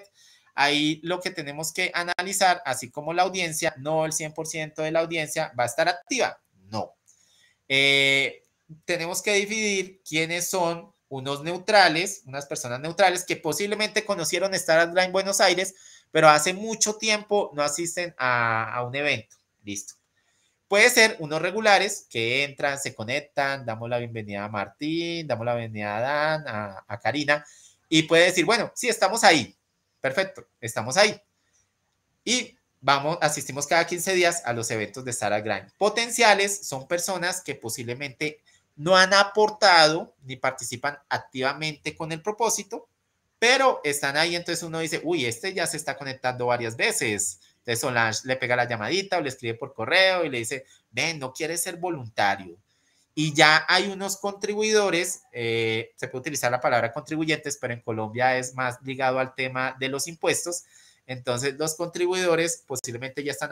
Ahí lo que tenemos que analizar, así como la audiencia, no el 100% de la audiencia va a estar activa, no. Eh, tenemos que dividir quiénes son unos neutrales, unas personas neutrales que posiblemente conocieron estar en Buenos Aires, pero hace mucho tiempo no asisten a, un evento. Listo. Puede ser unos regulares que entran, se conectan, damos la bienvenida a Martín, damos la bienvenida a Dan, a, Karina, y puede decir, bueno, sí, estamos ahí. Perfecto, estamos ahí. Y vamos, asistimos cada 15 días a los eventos de Star Grind. Potenciales son personas que posiblemente no han aportado ni participan activamente con el propósito, pero están ahí, entonces uno dice, uy, este ya se está conectando varias veces. Entonces Solange le pega la llamadita o le escribe por correo y le dice, ven, no quieres ser voluntario. Y ya hay unos contribuidores, eh, se puede utilizar la palabra contribuyentes, pero en Colombia es más ligado al tema de los impuestos. Entonces los contribuidores posiblemente ya están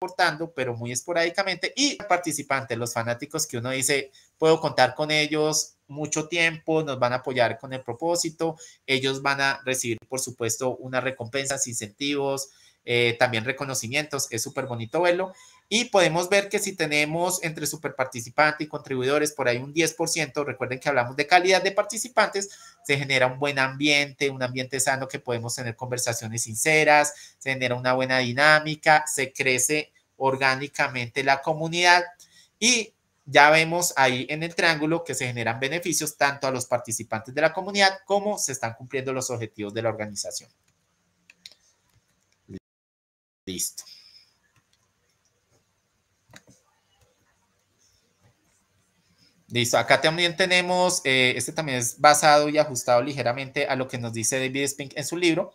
portando, pero muy esporádicamente, y participantes, los fanáticos que uno dice, puedo contar con ellos mucho tiempo, nos van a apoyar con el propósito, ellos van a recibir, por supuesto, unas recompensas, incentivos, eh, también reconocimientos, es súper bonito verlo. Y podemos ver que si tenemos entre super participantes y contribuidores por ahí un 10%, recuerden que hablamos de calidad de participantes, se genera un buen ambiente, un ambiente sano que podemos tener conversaciones sinceras, se genera una buena dinámica, se crece orgánicamente la comunidad y ya vemos ahí en el triángulo que se generan beneficios tanto a los participantes de la comunidad como se están cumpliendo los objetivos de la organización. Listo. Listo, acá también tenemos, eh, este también es basado y ajustado ligeramente a lo que nos dice David Spink en su libro.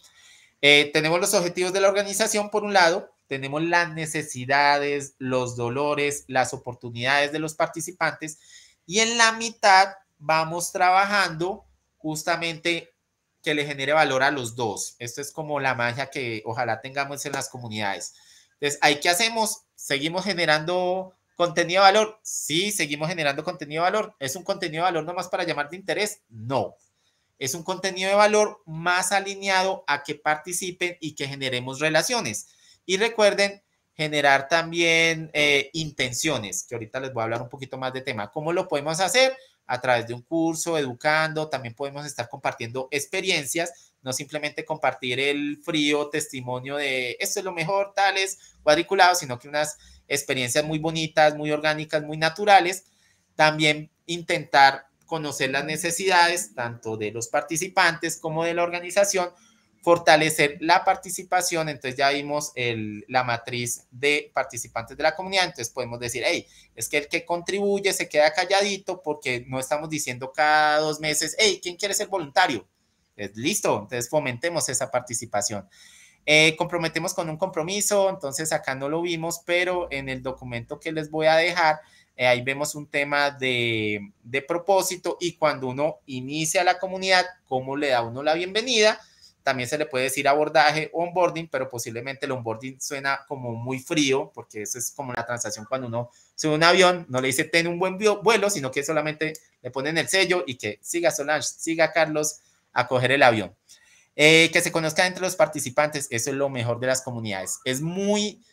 Eh, tenemos los objetivos de la organización, por un lado, tenemos las necesidades, los dolores, las oportunidades de los participantes y en la mitad vamos trabajando justamente que le genere valor a los dos. Esto es como la magia que ojalá tengamos en las comunidades. Entonces, ¿ahí qué hacemos? ¿Seguimos generando contenido de valor? Sí, seguimos generando contenido de valor. ¿Es un contenido de valor nomás para llamar de interés? No. Es un contenido de valor más alineado a que participen y que generemos relaciones. Y recuerden generar también eh, intenciones, que ahorita les voy a hablar un poquito más de tema. ¿Cómo lo podemos hacer? a través de un curso, educando, también podemos estar compartiendo experiencias, no simplemente compartir el frío testimonio de esto es lo mejor, tales, cuadriculados, sino que unas experiencias muy bonitas, muy orgánicas, muy naturales. También intentar conocer las necesidades tanto de los participantes como de la organización fortalecer la participación, entonces ya vimos la matriz de participantes de la comunidad, entonces podemos decir, hey, es que el que contribuye se queda calladito porque no estamos diciendo cada dos meses, hey, ¿quién quiere ser voluntario? listo, entonces fomentemos esa participación. Eh, comprometemos con un compromiso, entonces acá no lo vimos, pero en el documento que les voy a dejar, eh, ahí vemos un tema de, de propósito y cuando uno inicia la comunidad, cómo le da uno la bienvenida, también se le puede decir abordaje o onboarding, pero posiblemente el onboarding suena como muy frío, porque eso es como la transacción cuando uno sube un avión, no le dice ten un buen vuelo, sino que solamente le ponen el sello y que siga Solange, siga Carlos a coger el avión. Eh, que se conozca entre los participantes, eso es lo mejor de las comunidades. Es muy,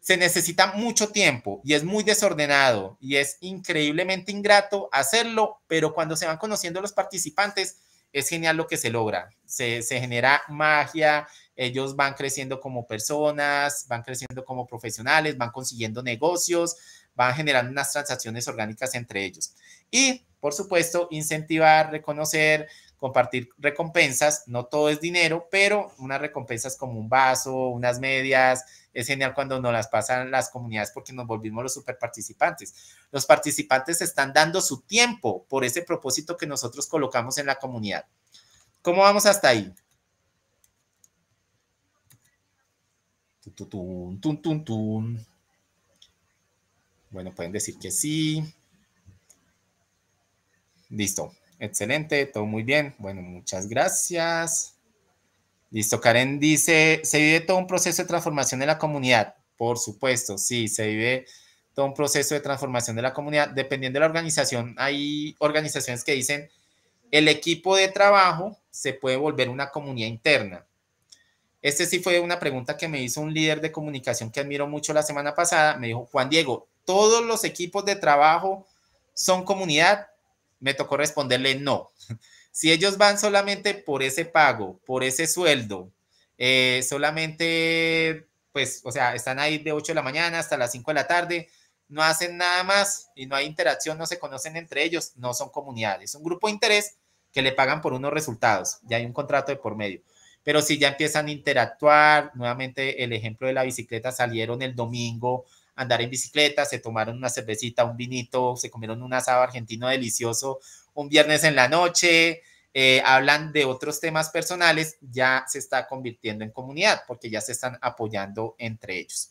se necesita mucho tiempo y es muy desordenado y es increíblemente ingrato hacerlo, pero cuando se van conociendo los participantes, es genial lo que se logra. Se, genera magia, ellos van creciendo como personas, van creciendo como profesionales, van consiguiendo negocios, van generando unas transacciones orgánicas entre ellos. Y, por supuesto, incentivar, reconocer, compartir recompensas, no todo es dinero, pero unas recompensas como un vaso, unas medias, es genial cuando nos las pasan las comunidades porque nos volvimos los super participantes. Los participantes están dando su tiempo por ese propósito que nosotros colocamos en la comunidad. ¿Cómo vamos hasta ahí? bueno, pueden decir que sí. Listo. Excelente, todo muy bien. Bueno, muchas gracias. Listo, Karen dice, se vive todo un proceso de transformación de la comunidad. Por supuesto, sí, se vive todo un proceso de transformación de la comunidad. Dependiendo de la organización, hay organizaciones que dicen, el equipo de trabajo se puede volver una comunidad interna. Este sí fue una pregunta que me hizo un líder de comunicación que admiro mucho la semana pasada. Me dijo, Juan Diego, todos los equipos de trabajo son comunidad me tocó responderle no. Si ellos van solamente por ese pago, por ese sueldo, eh, solamente, pues, o sea, están ahí de 8 de la mañana hasta las 5 de la tarde, no hacen nada más y no hay interacción, no se conocen entre ellos, no son comunidades. Es un grupo de interés que le pagan por unos resultados, ya hay un contrato de por medio. Pero si ya empiezan a interactuar, nuevamente el ejemplo de la bicicleta, salieron el domingo andar en bicicleta, se tomaron una cervecita, un vinito, se comieron un asado argentino delicioso un viernes en la noche, eh, hablan de otros temas personales, ya se está convirtiendo en comunidad porque ya se están apoyando entre ellos.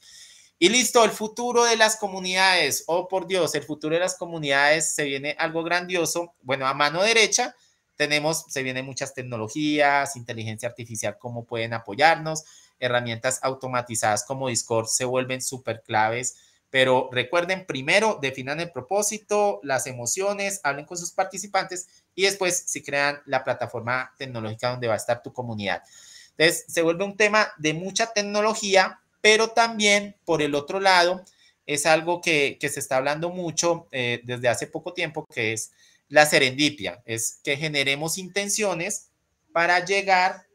Y listo, el futuro de las comunidades, oh por Dios, el futuro de las comunidades se viene algo grandioso. Bueno, a mano derecha tenemos, se vienen muchas tecnologías, inteligencia artificial, cómo pueden apoyarnos herramientas automatizadas como Discord se vuelven súper claves. Pero recuerden, primero definan el propósito, las emociones, hablen con sus participantes y después si crean la plataforma tecnológica donde va a estar tu comunidad. Entonces, se vuelve un tema de mucha tecnología, pero también por el otro lado, es algo que, se está hablando mucho eh, desde hace poco tiempo, que es la serendipia, es que generemos intenciones para llegar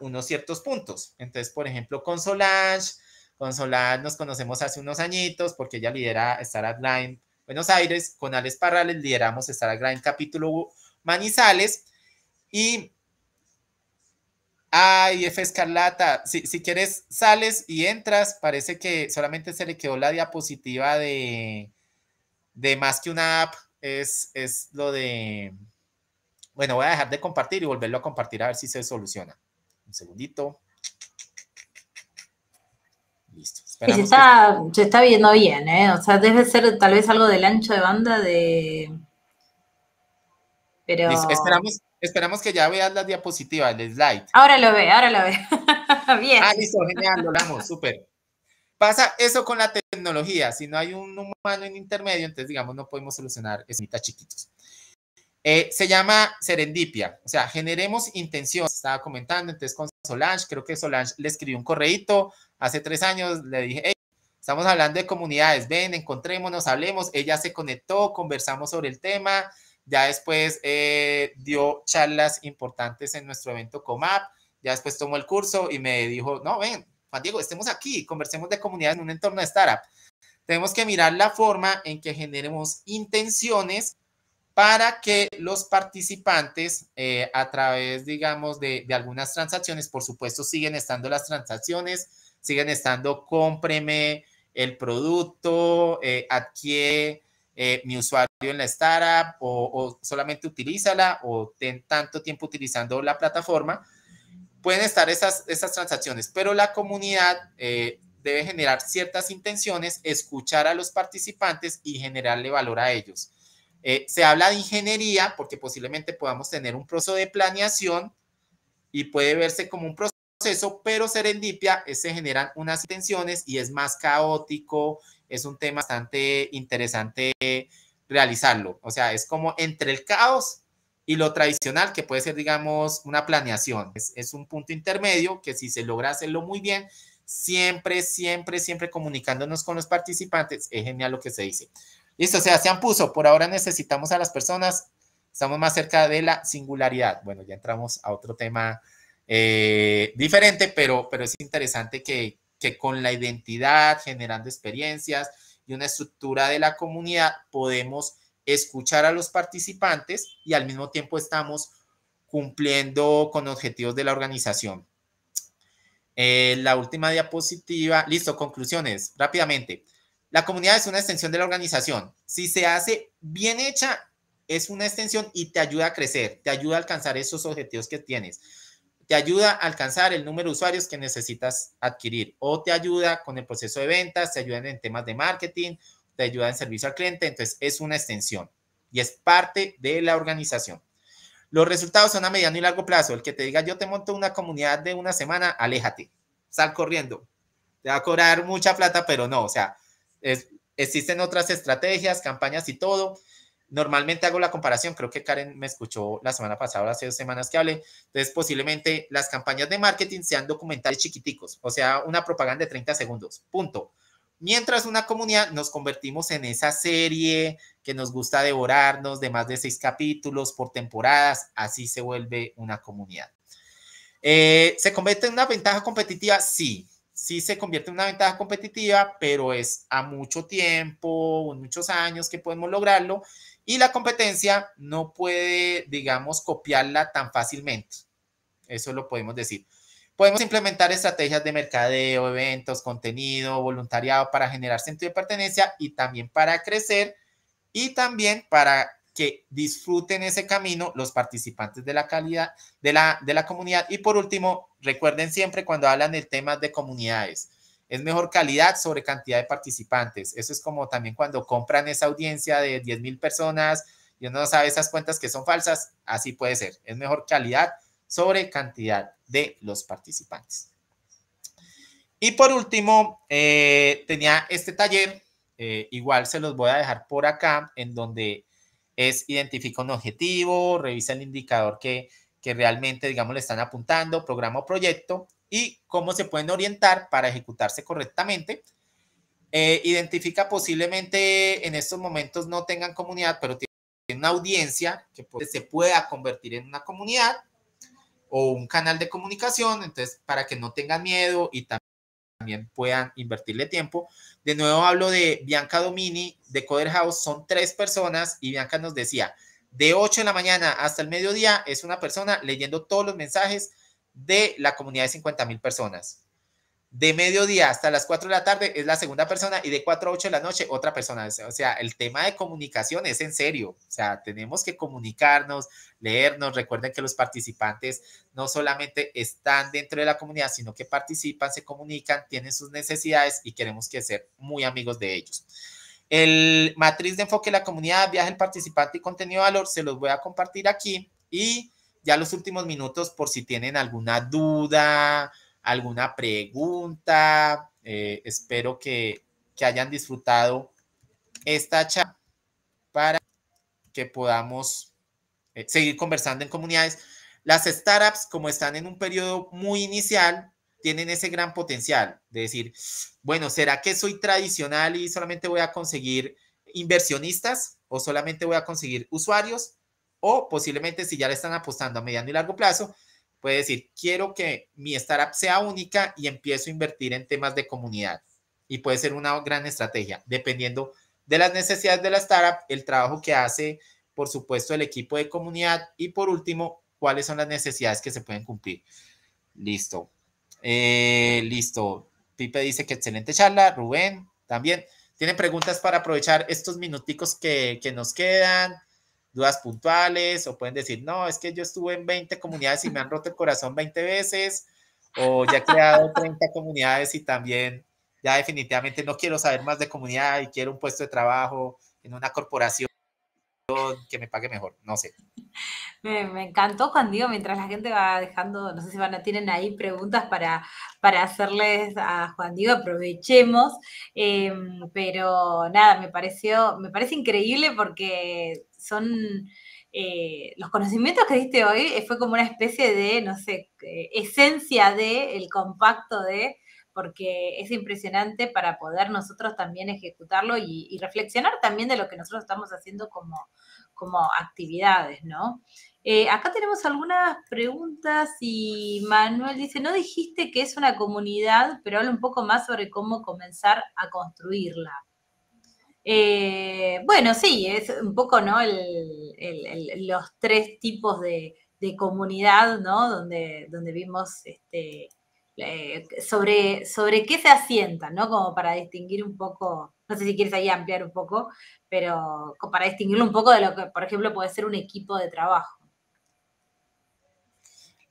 unos ciertos puntos. Entonces, por ejemplo, con Solange, con Solange nos conocemos hace unos añitos porque ella lidera Startup Line Buenos Aires, con Alex Parrales lideramos Startup Line capítulo Manizales y Ay, F. Escarlata, si, si, quieres sales y entras, parece que solamente se le quedó la diapositiva de, de más que una app, es, es lo de... Bueno, voy a dejar de compartir y volverlo a compartir a ver si se soluciona. Un segundito. Listo. se, está, está viendo bien, ¿eh? O sea, debe ser tal vez algo del ancho de banda de... Pero... Esperamos, esperamos que ya veas la diapositiva, el slide. Ahora lo ve, ahora lo ve. bien. Ah, listo, genial, lo damos, súper. Pasa eso con la tecnología. Si no hay un humano en intermedio, entonces, digamos, no podemos solucionar mitad chiquitos. Eh, se llama serendipia, o sea, generemos intención. Estaba comentando entonces con Solange, creo que Solange le escribió un correito hace tres años, le dije, estamos hablando de comunidades, ven, encontrémonos, hablemos. Ella se conectó, conversamos sobre el tema, ya después eh, dio charlas importantes en nuestro evento Comap, ya después tomó el curso y me dijo, no, ven, Juan Diego, estemos aquí, conversemos de comunidades en un entorno de startup. Tenemos que mirar la forma en que generemos intenciones para que los participantes eh, a través, digamos, de, algunas transacciones, por supuesto, siguen estando las transacciones, siguen estando cómpreme el producto, eh, adquiere eh, mi usuario en la startup o, solamente utilízala o ten tanto tiempo utilizando la plataforma, pueden estar esas, esas transacciones, pero la comunidad debe generar ciertas intenciones, escuchar a los participantes y generarle valor a ellos. Eh, se habla de ingeniería porque posiblemente podamos tener un proceso de planeación y puede verse como un proceso, pero serendipia se generan unas tensiones y es más caótico, es un tema bastante interesante realizarlo. O sea, es como entre el caos y lo tradicional, que puede ser, digamos, una planeación. es un punto intermedio que si se logra hacerlo muy bien, siempre, siempre, siempre comunicándonos con los participantes, es genial lo que se dice. Listo, O sea, se han puso, por ahora necesitamos a las personas, estamos más cerca de la singularidad. Bueno, ya entramos a otro tema eh, diferente, pero, pero es interesante que, con la identidad, generando experiencias y una estructura de la comunidad, podemos escuchar a los participantes y al mismo tiempo estamos cumpliendo con objetivos de la organización. Eh, la última diapositiva, listo, conclusiones, rápidamente. La comunidad es una extensión de la organización. Si se hace bien hecha, es una extensión y te ayuda a crecer, te ayuda a alcanzar esos objetivos que tienes, te ayuda a alcanzar el número de usuarios que necesitas adquirir o te ayuda con el proceso de ventas, te ayuda en temas de marketing, te ayuda en servicio al cliente, entonces es una extensión y es parte de la organización. Los resultados son a mediano y largo plazo. El que te diga yo te monto una comunidad de una semana, aléjate, sal corriendo. Te va a cobrar mucha plata, pero no, o sea, existen otras estrategias, campañas y todo. Normalmente hago la comparación, creo que Karen me escuchó la semana pasada, hace dos semanas que hablé. Entonces, posiblemente las campañas de marketing sean documentales chiquiticos, o sea, una propaganda de 30 segundos, punto. Mientras una comunidad nos convertimos en esa serie que nos gusta devorarnos de más de seis capítulos por temporadas, así se vuelve una comunidad. Eh, ¿Se convierte en una ventaja competitiva? Sí, sí se convierte en una ventaja competitiva, pero es a mucho tiempo, muchos años que podemos lograrlo y la competencia no puede, digamos, copiarla tan fácilmente. Eso lo podemos decir. Podemos implementar estrategias de mercadeo, eventos, contenido, voluntariado para generar sentido de pertenencia y también para crecer y también para que disfruten ese camino los participantes de la calidad de la, de la comunidad. Y por último, recuerden siempre cuando hablan del tema de comunidades, es mejor calidad sobre cantidad de participantes. Eso es como también cuando compran esa audiencia de 10 mil personas y uno sabe esas cuentas que son falsas, así puede ser. Es mejor calidad sobre cantidad de los participantes. Y por último, eh, tenía este taller, eh, igual se los voy a dejar por acá, en donde es identifica un objetivo, revisa el indicador que, que realmente, digamos, le están apuntando, programa o proyecto y cómo se pueden orientar para ejecutarse correctamente. Eh, identifica posiblemente en estos momentos no tengan comunidad, pero tienen una audiencia que se pueda convertir en una comunidad o un canal de comunicación, entonces para que no tengan miedo y también puedan invertirle tiempo. De nuevo hablo de Bianca Domini, de Coder House, son tres personas y Bianca nos decía, de 8 de la mañana hasta el mediodía es una persona leyendo todos los mensajes de la comunidad de 50 mil personas de mediodía hasta las 4 de la tarde es la segunda persona y de 4 a 8 de la noche otra persona. O sea, el tema de comunicación es en serio. O sea, tenemos que comunicarnos, leernos. Recuerden que los participantes no solamente están dentro de la comunidad, sino que participan, se comunican, tienen sus necesidades y queremos que ser muy amigos de ellos. El matriz de enfoque de la comunidad, viaje el participante y contenido de valor, se los voy a compartir aquí y ya los últimos minutos por si tienen alguna duda, alguna pregunta. Eh, espero que, que hayan disfrutado esta charla para que podamos eh, seguir conversando en comunidades. Las startups, como están en un periodo muy inicial, tienen ese gran potencial de decir, bueno, ¿será que soy tradicional y solamente voy a conseguir inversionistas o solamente voy a conseguir usuarios? O posiblemente si ya le están apostando a mediano y largo plazo, puede decir, quiero que mi startup sea única y empiezo a invertir en temas de comunidad. Y puede ser una gran estrategia, dependiendo de las necesidades de la startup, el trabajo que hace, por supuesto, el equipo de comunidad y por último, cuáles son las necesidades que se pueden cumplir. Listo. Eh, listo. Pipe dice que excelente charla. Rubén también. tiene preguntas para aprovechar estos minuticos que, que nos quedan? dudas puntuales o pueden decir, no, es que yo estuve en 20 comunidades y me han roto el corazón 20 veces o ya he creado 30 comunidades y también ya definitivamente no quiero saber más de comunidad y quiero un puesto de trabajo en una corporación que me pague mejor, no sé. Me, encantó, Juan Diego, mientras la gente va dejando, no sé si van a tienen ahí preguntas para, para hacerles a Juan Diego, aprovechemos, em, pero nada, me pareció, me parece increíble porque son eh, los conocimientos que diste hoy eh, fue como una especie de, no sé, esencia de, el compacto de, porque es impresionante para poder nosotros también ejecutarlo y, reflexionar también de lo que nosotros estamos haciendo como, actividades, ¿no? Eh, acá tenemos algunas preguntas y Manuel dice, no dijiste que es una comunidad, pero habla un poco más sobre cómo comenzar a construirla. Eh, bueno, sí, es un poco, ¿no? los tres tipos de, comunidad, ¿no? Donde, donde vimos este, eh, sobre, sobre qué se asientan, ¿no? Como para distinguir un poco, no sé si quieres ahí ampliar un poco, pero para distinguirlo un poco de lo que, por ejemplo, puede ser un equipo de trabajo.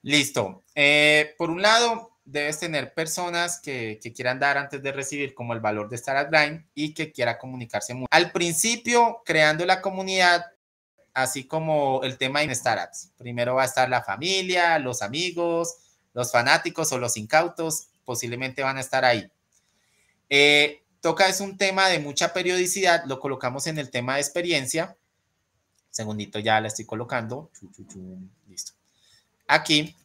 Listo. Eh, por un lado, debes tener personas que, que, quieran dar antes de recibir como el valor de estar al y que quiera comunicarse mucho. Al principio, creando la comunidad, así como el tema en startups. Primero va a estar la familia, los amigos, los fanáticos o los incautos, posiblemente van a estar ahí. Eh, toca es un tema de mucha periodicidad, lo colocamos en el tema de experiencia. Segundito ya la estoy colocando. Listo. Aquí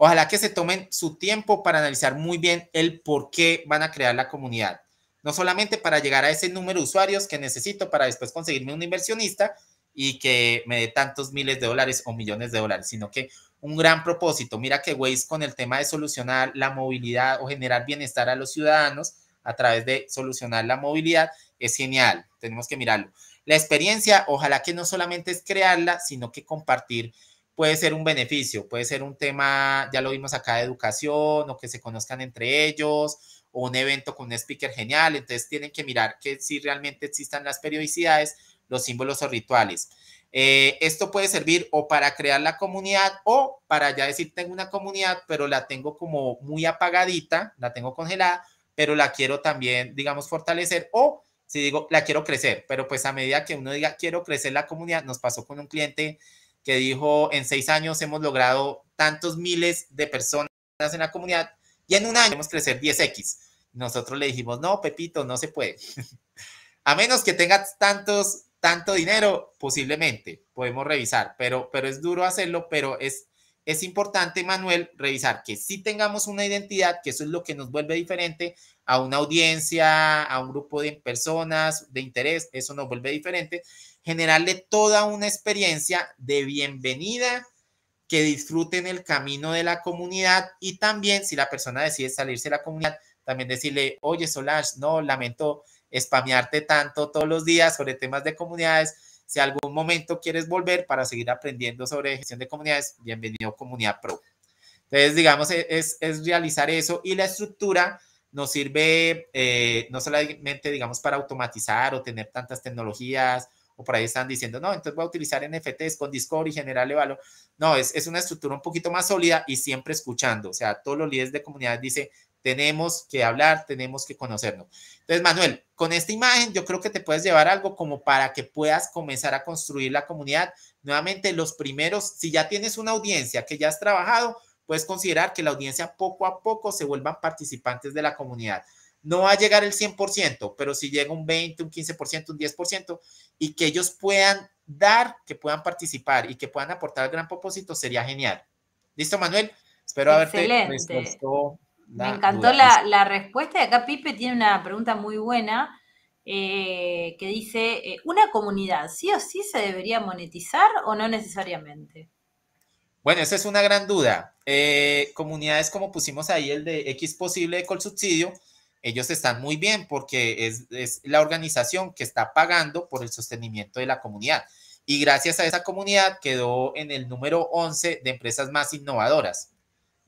Ojalá que se tomen su tiempo para analizar muy bien el por qué van a crear la comunidad. No solamente para llegar a ese número de usuarios que necesito para después conseguirme un inversionista y que me dé tantos miles de dólares o millones de dólares, sino que un gran propósito. Mira que Waze con el tema de solucionar la movilidad o generar bienestar a los ciudadanos a través de solucionar la movilidad es genial. Tenemos que mirarlo. La experiencia, ojalá que no solamente es crearla, sino que compartir puede ser un beneficio, puede ser un tema, ya lo vimos acá, de educación o que se conozcan entre ellos o un evento con un speaker genial. Entonces tienen que mirar que si realmente existan las periodicidades, los símbolos o rituales. Eh, esto puede servir o para crear la comunidad o para ya decir tengo una comunidad, pero la tengo como muy apagadita, la tengo congelada, pero la quiero también, digamos, fortalecer o si digo la quiero crecer, pero pues a medida que uno diga quiero crecer la comunidad, nos pasó con un cliente que dijo, en seis años hemos logrado tantos miles de personas en la comunidad y en un año hemos crecer 10x. Nosotros le dijimos, no, Pepito, no se puede. a menos que tengas tantos, tanto dinero, posiblemente podemos revisar, pero, pero es duro hacerlo, pero es, es importante, Manuel, revisar que si tengamos una identidad, que eso es lo que nos vuelve diferente a una audiencia, a un grupo de personas de interés, eso nos vuelve diferente, generarle toda una experiencia de bienvenida, que disfruten el camino de la comunidad y también si la persona decide salirse de la comunidad, también decirle, oye Solash, no, lamento espamearte tanto todos los días sobre temas de comunidades. Si algún momento quieres volver para seguir aprendiendo sobre gestión de comunidades, bienvenido Comunidad Pro. Entonces, digamos, e-, es, es realizar eso y la estructura nos sirve eh, no solamente, digamos, para automatizar o tener tantas tecnologías o por ahí están diciendo, no, entonces voy a utilizar NFTs con Discord y generarle valor. No, es, es una estructura un poquito más sólida y siempre escuchando. O sea, todos los líderes de comunidad dicen, tenemos que hablar, tenemos que conocernos. Entonces, Manuel, con esta imagen yo creo que te puedes llevar algo como para que puedas comenzar a construir la comunidad. Nuevamente, los primeros, si ya tienes una audiencia que ya has trabajado, puedes considerar que la audiencia poco a poco se vuelvan participantes de la comunidad no va a llegar el 100%, pero si llega un 20, un 15%, un 10%, y que ellos puedan dar, que puedan participar y que puedan aportar al gran propósito, sería genial. ¿Listo, Manuel? Espero haberte Me encantó la, la, respuesta. Y acá Pipe tiene una pregunta muy buena eh, que dice, eh, ¿una comunidad sí o sí se debería monetizar o no necesariamente? Bueno, esa es una gran duda. Eh, comunidades como pusimos ahí, el de X posible con subsidio, ellos están muy bien porque es, la organización que está pagando por el sostenimiento de la comunidad. Y gracias a esa comunidad quedó en el número 11 de empresas más innovadoras.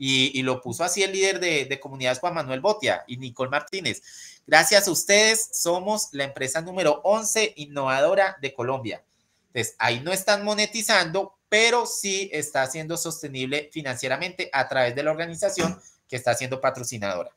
Y, lo puso así el líder de, de, comunidades Juan Manuel Botia y Nicole Martínez. Gracias a ustedes somos la empresa número 11 innovadora de Colombia. Entonces, ahí no están monetizando, pero sí está siendo sostenible financieramente a través de la organización que está siendo patrocinadora.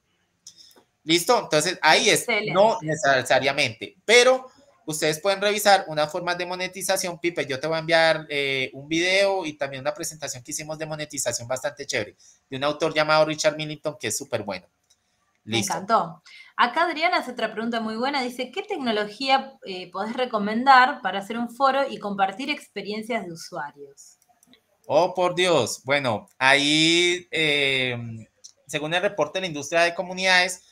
¿Listo? Entonces ahí es, no necesariamente, pero ustedes pueden revisar una forma de monetización. Pipe, yo te voy a enviar eh, un video y también una presentación que hicimos de monetización bastante chévere, de un autor llamado Richard Millington, que es súper bueno. Listo. Me encantó. Acá Adriana hace otra pregunta muy buena. Dice, ¿qué tecnología puedes eh, podés recomendar para hacer un foro y compartir experiencias de usuarios? Oh, por Dios. Bueno, ahí, eh, según el reporte de la industria de comunidades,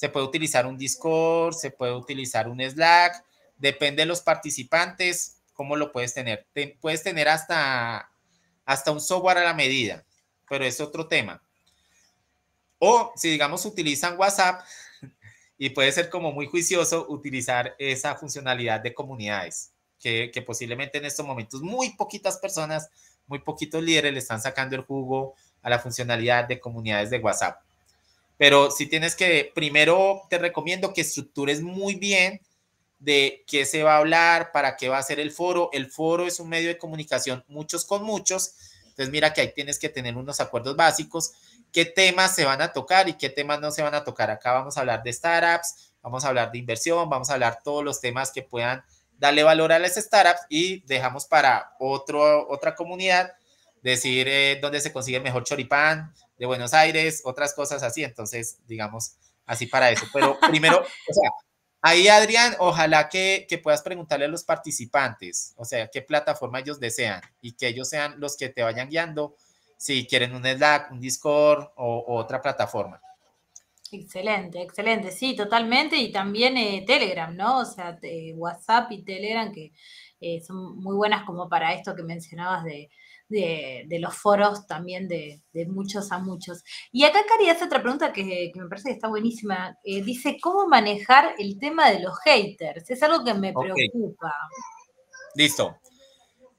se puede utilizar un Discord, se puede utilizar un Slack, depende de los participantes, cómo lo puedes tener. puedes tener hasta, hasta un software a la medida, pero es otro tema. O si digamos utilizan WhatsApp, y puede ser como muy juicioso utilizar esa funcionalidad de comunidades, que, que posiblemente en estos momentos muy poquitas personas, muy poquitos líderes le están sacando el jugo a la funcionalidad de comunidades de WhatsApp pero si tienes que, primero te recomiendo que estructures muy bien de qué se va a hablar, para qué va a ser el foro. El foro es un medio de comunicación muchos con muchos, entonces mira que ahí tienes que tener unos acuerdos básicos, qué temas se van a tocar y qué temas no se van a tocar. Acá vamos a hablar de startups, vamos a hablar de inversión, vamos a hablar todos los temas que puedan darle valor a las startups y dejamos para otro, otra comunidad decir eh, dónde se consigue mejor choripán, de Buenos Aires, otras cosas así, entonces, digamos, así para eso. Pero primero, o sea, ahí Adrián, ojalá que, puedas preguntarle a los participantes, o sea, qué plataforma ellos desean y que ellos sean los que te vayan guiando, si quieren un Slack, un Discord o, otra plataforma. Excelente, excelente, sí, totalmente. Y también eh, Telegram, ¿no? O sea, WhatsApp y Telegram, que eh, son muy buenas como para esto que mencionabas de, de, los foros también de, muchos a muchos. Y acá Cari hace otra pregunta que, me parece que está buenísima. Eh, dice, ¿cómo manejar el tema de los haters? Es algo que me preocupa. Listo.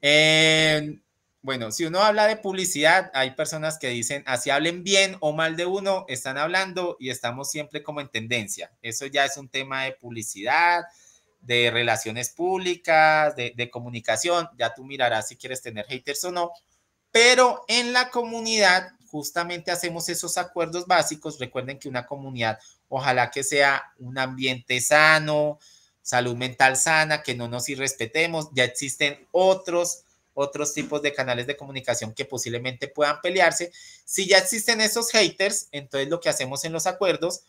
Eh, bueno, si uno habla de publicidad, hay personas que dicen, así hablen bien o mal de uno, están hablando y estamos siempre como en tendencia. Eso ya es un tema de publicidad, de relaciones públicas, de, comunicación, ya tú mirarás si quieres tener haters o no, pero en la comunidad justamente hacemos esos acuerdos básicos. Recuerden que una comunidad, ojalá que sea un ambiente sano, salud mental sana, que no nos irrespetemos. Ya existen otros otros tipos de canales de comunicación que posiblemente puedan pelearse. Si ya existen esos haters, entonces lo que hacemos en los acuerdos,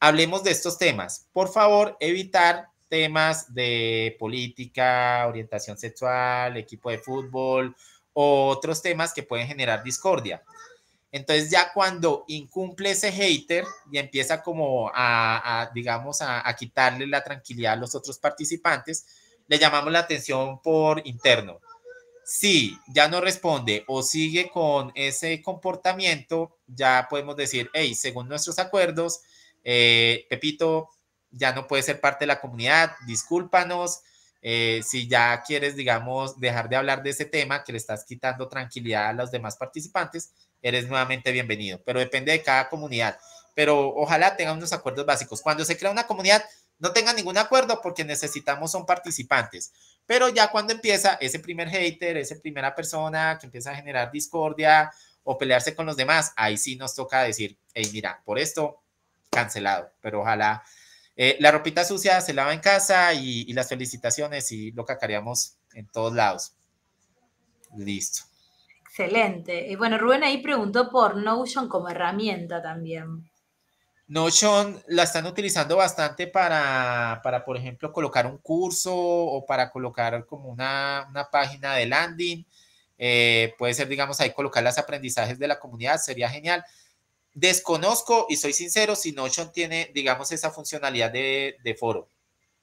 hablemos de estos temas. Por favor, evitar temas de política, orientación sexual, equipo de fútbol, otros temas que pueden generar discordia. Entonces ya cuando incumple ese hater y empieza como a, digamos, a, quitarle la tranquilidad a los otros participantes, le llamamos la atención por interno. Si ya no responde o sigue con ese comportamiento, ya podemos decir, hey, según nuestros acuerdos, eh, Pepito, ya no puedes ser parte de la comunidad, discúlpanos. Eh, si ya quieres, digamos, dejar de hablar de ese tema que le estás quitando tranquilidad a los demás participantes, eres nuevamente bienvenido. Pero depende de cada comunidad. Pero ojalá tengan unos acuerdos básicos. Cuando se crea una comunidad, no tengan ningún acuerdo porque necesitamos son participantes. Pero ya cuando empieza ese primer hater, esa primera persona que empieza a generar discordia o pelearse con los demás, ahí sí nos toca decir, hey, mira, por esto cancelado. Pero ojalá eh, la ropita sucia se lava en casa y, las felicitaciones y lo cacareamos en todos lados. Listo. Excelente. Y bueno, Rubén ahí preguntó por Notion como herramienta también. Notion la están utilizando bastante para, por ejemplo, colocar un curso o para colocar como una, página de landing. Eh, puede ser, digamos, ahí colocar los aprendizajes de la comunidad, sería genial desconozco y soy sincero si Notion tiene, digamos, esa funcionalidad de, foro.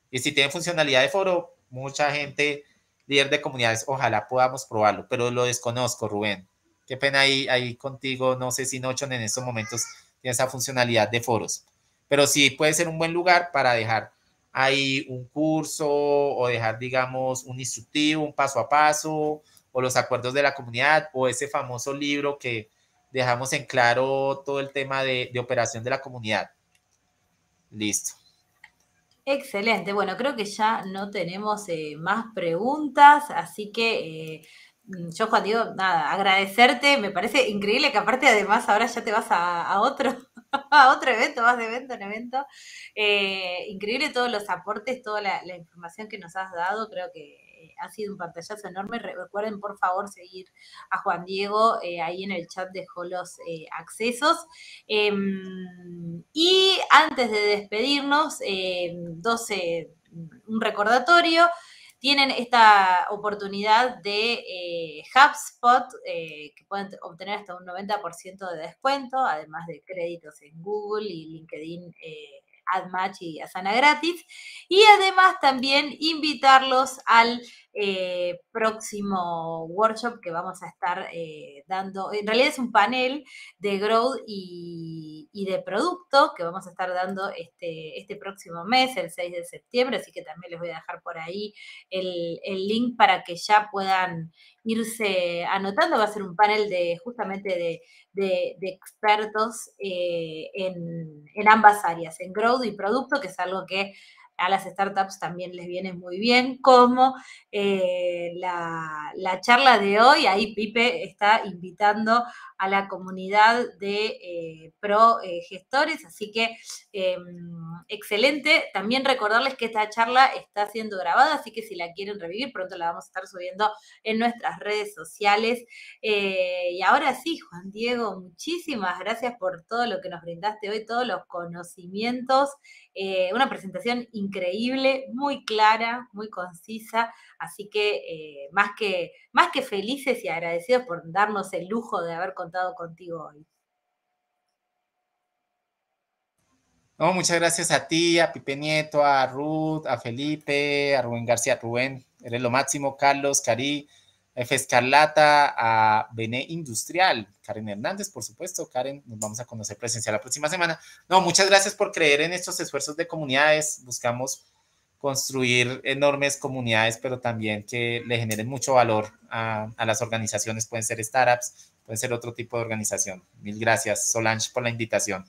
Y si tiene funcionalidad de foro, mucha gente, líder de comunidades, ojalá podamos probarlo, pero lo desconozco, Rubén. Qué pena ahí, ahí contigo, no sé si Notion en estos momentos tiene esa funcionalidad de foros, pero sí puede ser un buen lugar para dejar ahí un curso o dejar, digamos, un instructivo, un paso a paso, o los acuerdos de la comunidad, o ese famoso libro que dejamos en claro todo el tema de, operación de la comunidad. Listo. Excelente. Bueno, creo que ya no tenemos eh, más preguntas, así que eh, mm, yo, Juan Diego, nada, agradecerte. Me parece increíble que aparte además ahora ya te vas a, otro, a otro evento, vas de evento en evento. Eh, increíble todos los aportes, toda la información que nos has dado. Creo que eh, ha sido un pantallazo enorme. Recuerden, por favor, seguir a Juan Diego, eh, ahí en el chat dejó los eh, accesos. Em, y antes de despedirnos, 12, em, un recordatorio tienen esta oportunidad de HubSpot, que pueden obtener hasta un 90% de descuento, además de créditos en Google y LinkedIn AdMatch y Asana gratis. Y además también invitarlos al eh, próximo workshop que vamos a estar eh, dando. En realidad es un panel de growth y, de producto que vamos a estar dando este, este próximo mes, el 6 de septiembre. Así que también les voy a dejar por ahí el, el link para que ya puedan irse anotando. Va a ser un panel de justamente de, de, expertos eh, en, en, ambas áreas, en growth y producto, que es algo que a las startups también les viene muy bien, como eh, la, charla de hoy. Ahí Pipe está invitando a la comunidad de eh, pro eh, gestores, así que em, excelente. También recordarles que esta charla está siendo grabada, así que si la quieren revivir, pronto la vamos a estar subiendo en nuestras redes sociales. Eh, y ahora sí, Juan Diego, muchísimas gracias por todo lo que nos brindaste hoy, todos los conocimientos, una presentación increíble, muy clara, muy concisa, así que, eh, más que más que felices y agradecidos por darnos el lujo de haber contado contigo hoy. muchas gracias a ti, a Pipe Nieto, a Ruth, a Felipe, a Rubén García, Rubén, eres lo máximo, Carlos, Cari, F. a Bene Industrial, Karen Hernández, por supuesto. Karen, nos vamos a conocer presencial la próxima semana. No, muchas gracias por creer en estos esfuerzos de comunidades. Buscamos construir enormes comunidades, pero también que le generen mucho valor a, a las organizaciones. Pueden ser startups, pueden ser otro tipo de organización. Mil gracias, Solange, por la invitación.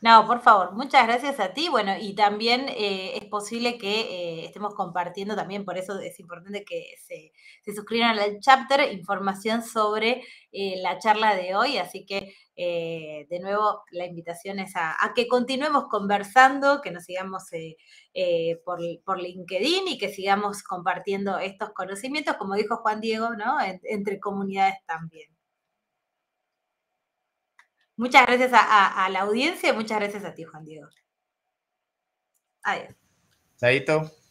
No, por favor, muchas gracias a ti. Bueno, y también eh, es posible que eh, estemos compartiendo también, por eso es importante que se, suscriban al chapter, información sobre eh, la charla de hoy. Así que, de nuevo, la invitación es a, que continuemos conversando, que nos sigamos por, LinkedIn y que sigamos compartiendo estos conocimientos, como dijo Juan Diego, ¿no? entre comunidades también. Muchas gracias a, la audiencia y muchas gracias a ti, Juan Diego. Adiós. Chaito.